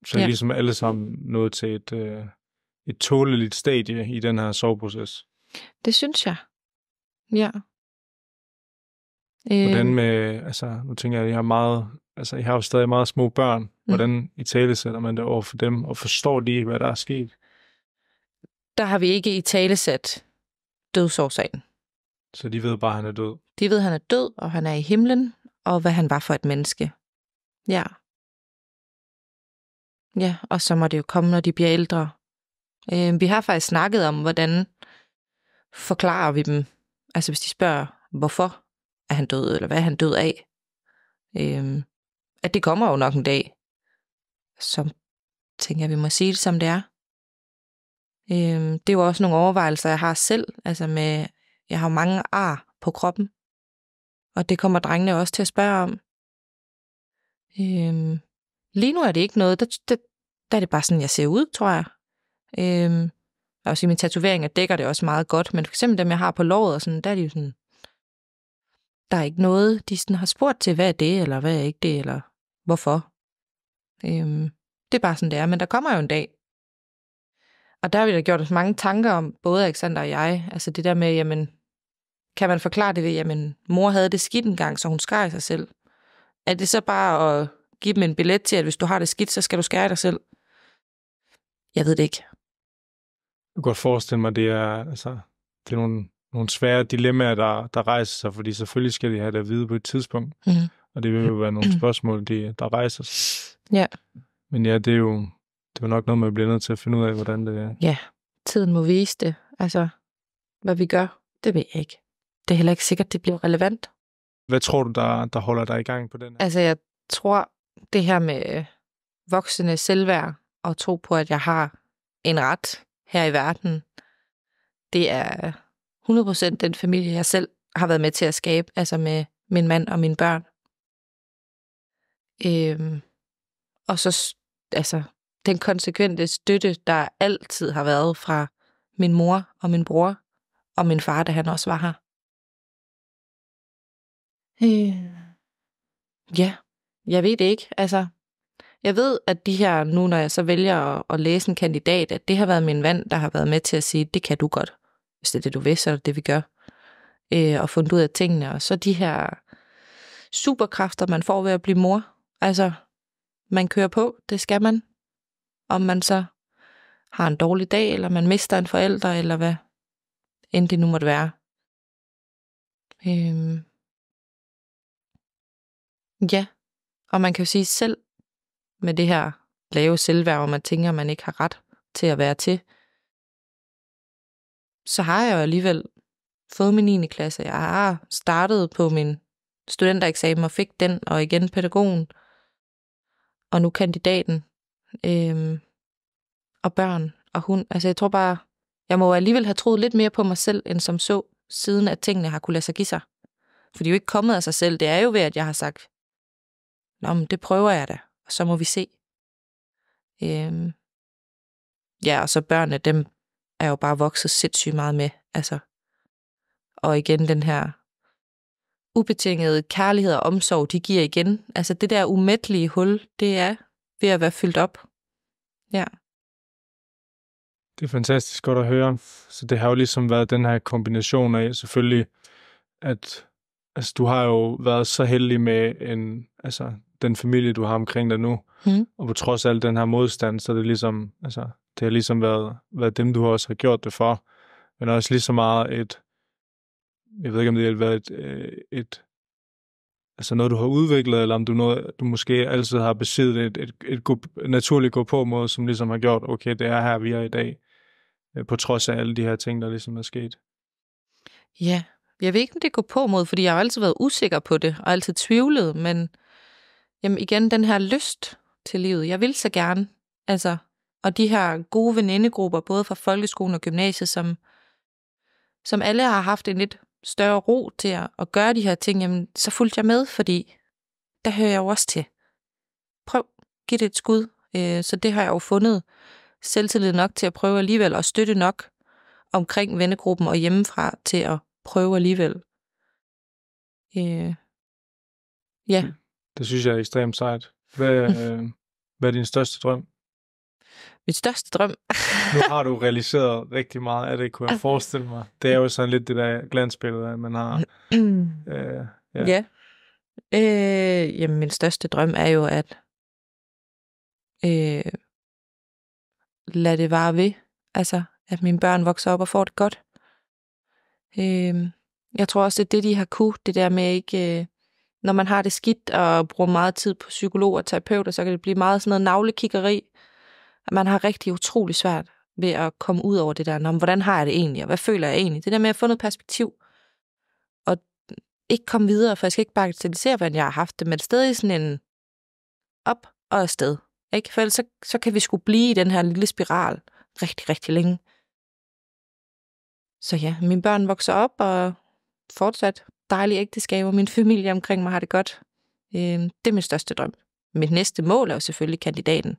Så ja. ligesom alle sammen nået til et, øh, et tåleligt stadie i den her soveproces. Det synes jeg. Ja, Hvordan øh. med, altså nu tænker jeg, at I har, meget, altså, I har jo stadig meget små børn. Mm. Hvordan mm. i tale sætter man det over for dem, og forstår de, hvad der er sket? Der har vi ikke i tale sat dødsårsagen. Så de ved bare, at han er død? De ved, at han er død, og han er i himlen, og hvad han var for et menneske. Ja. Ja, og så må det jo komme, når de bliver ældre. Øh, vi har faktisk snakket om, hvordan forklarer vi dem. Altså hvis de spørger, hvorfor er han død, eller hvad er han død af? Øhm, at det kommer jo nok en dag. som tænker jeg, vi må sige det, som det er. Øhm, det er jo også nogle overvejelser, jeg har selv. Altså med, jeg har mange ar på kroppen. Og det kommer drengene også til at spørge om. Øhm, lige nu er det ikke noget. Der, der, der er det bare sådan, jeg ser ud, tror jeg. Øhm, og også i tatovering, at dækker det også meget godt, men for eksempel dem, jeg har på låret, og sådan, der er de jo sådan, der er ikke noget, de sådan har spurgt til, hvad er det, eller hvad er ikke det, eller hvorfor. Øhm, det er bare sådan, det er. Men der kommer jo en dag, og der har vi da gjort os mange tanker om, både Alexander og jeg, altså det der med, jamen, kan man forklare det ved, jamen, mor havde det skidt engang, så hun skar sig selv. Er det så bare at give dem en billet til, at hvis du har det skidt, så skal du skære dig selv? Jeg ved det ikke. Jeg kan godt forestille mig, det er, altså, det er nogle nogle svære dilemmaer, der, der rejser sig, fordi selvfølgelig skal de have det at vide på et tidspunkt. Mm. Og det vil jo være nogle spørgsmål, de, der rejser sig. Ja. Men ja, det er jo det er nok noget, man bliver nødt til at finde ud af, hvordan det er. Ja, tiden må vise det. Altså, hvad vi gør, det ved jeg ikke. Det er heller ikke sikkert, det bliver relevant. Hvad tror du, der, der holder dig i gang på den her? Altså, jeg tror, det her med voksende selvværd og tro på, at jeg har en ret her i verden, det er 100% den familie, jeg selv har været med til at skabe, altså med min mand og mine børn. Øhm, og så altså, den konsekvente støtte, der altid har været fra min mor og min bror og min far, da han også var her. Øh. Ja, jeg ved det ikke. Altså, jeg ved, at de her, nu når jeg så vælger at, at læse en kandidat, at det har været min vand, der har været med til at sige, det kan du godt hvis det er det, du vil, så er det det, vi gør. Øh, og fundet ud af tingene. Og så de her superkræfter, man får ved at blive mor. Altså, man kører på, det skal man. Om man så har en dårlig dag, eller man mister en forælder, eller hvad end det nu måtte være. Øhm. Ja, og man kan jo sige selv med det her lave selvværd, hvor man tænker, at man ikke har ret til at være til, så har jeg jo alligevel fået min 9. klasse. Jeg har startet på min studentereksamen og fik den, og igen pædagogen, og nu kandidaten, øhm, og børn og hun. Altså jeg tror bare, jeg må alligevel have troet lidt mere på mig selv, end som så, siden at tingene har kunne lade sig give sig. For de er jo ikke kommet af sig selv. Det er jo ved, at jeg har sagt, Nå, men det prøver jeg da, og så må vi se. Øhm, ja, og så børnene, dem er jo bare vokset sindssygt meget med. Altså. Og igen den her ubetingede kærlighed og omsorg, de giver igen. Altså det der umættelige hul, det er ved at være fyldt op. Ja. Det er fantastisk godt at høre. Så det har jo ligesom været den her kombination af selvfølgelig, at altså, du har jo været så heldig med en, altså, den familie, du har omkring dig nu. Mm. Og på trods af al den her modstand, så er det ligesom, altså, det har ligesom været, været dem, du også har gjort det for, men også lige så meget et, jeg ved ikke, om det har været et, øh, et altså noget, du har udviklet, eller om du, noget, du måske altid har besiddet et, et, et, et naturligt gå på måde, som ligesom har gjort, okay, det er her, vi er i dag, øh, på trods af alle de her ting, der ligesom er sket. Ja, jeg ved ikke, om det går på mod, fordi jeg har altid været usikker på det, og altid tvivlet, men jamen igen, den her lyst til livet. Jeg vil så gerne, altså, og de her gode venindegrupper, både fra folkeskolen og gymnasiet, som, som alle har haft en lidt større ro til at, at gøre de her ting, jamen, så fulgte jeg med, fordi der hører jeg jo også til. Prøv, giv det et skud. Øh, så det har jeg jo fundet selvtillid nok til at prøve alligevel, og støtte nok omkring vennegruppen og hjemmefra til at prøve alligevel. Øh, ja. Det synes jeg er ekstremt sejt. Hvad, øh, hvad er din største drøm? mit største drøm. nu har du realiseret rigtig meget af det, kunne jeg forestille mig. Det er jo sådan lidt det der glansbillede, at man har. øh, ja. ja. Øh, jamen, min største drøm er jo, at øh, lade det vare ved. Altså, at mine børn vokser op og får det godt. Øh, jeg tror også, at det, de har kunne, det der med ikke... Øh, når man har det skidt og bruger meget tid på psykolog og terapeuter, så kan det blive meget sådan noget navlekiggeri man har rigtig utrolig svært ved at komme ud over det der, om hvordan har jeg det egentlig, og hvad føler jeg egentlig? Det der med at få noget perspektiv, og ikke komme videre, for jeg skal ikke bagatellisere, hvordan jeg har haft det, men stadig sådan en op og afsted. Ikke? For ellers så, så kan vi skulle blive i den her lille spiral rigtig, rigtig længe. Så ja, mine børn vokser op, og fortsat dejlige ægteskaber. Min familie omkring mig har det godt. Øh, det er min største drøm. Mit næste mål er jo selvfølgelig kandidaten.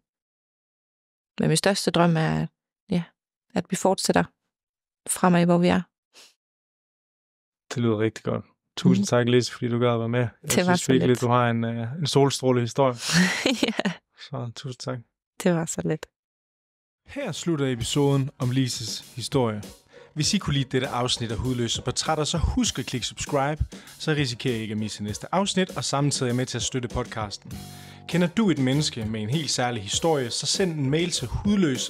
Men min største drøm er, ja, at vi fortsætter fremad, hvor vi er. Det lyder rigtig godt. Tusind mm. tak, Lise, fordi du gad at være med. Jeg det synes var så virkelig, du har en, uh, en solstråle historie. ja. Så tusind tak. Det var så lidt. Her slutter episoden om Lises historie. Hvis I kunne lide dette afsnit af Hudløse Portrætter, så husk at klikke subscribe, så risikerer I ikke at misse næste afsnit, og samtidig er med til at støtte podcasten. Kender du et menneske med en helt særlig historie, så send en mail til hudløs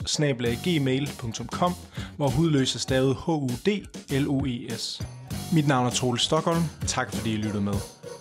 hvor hudløs er stavet h u d l o e s Mit navn er Troel Stockholm. Tak fordi I lyttede med.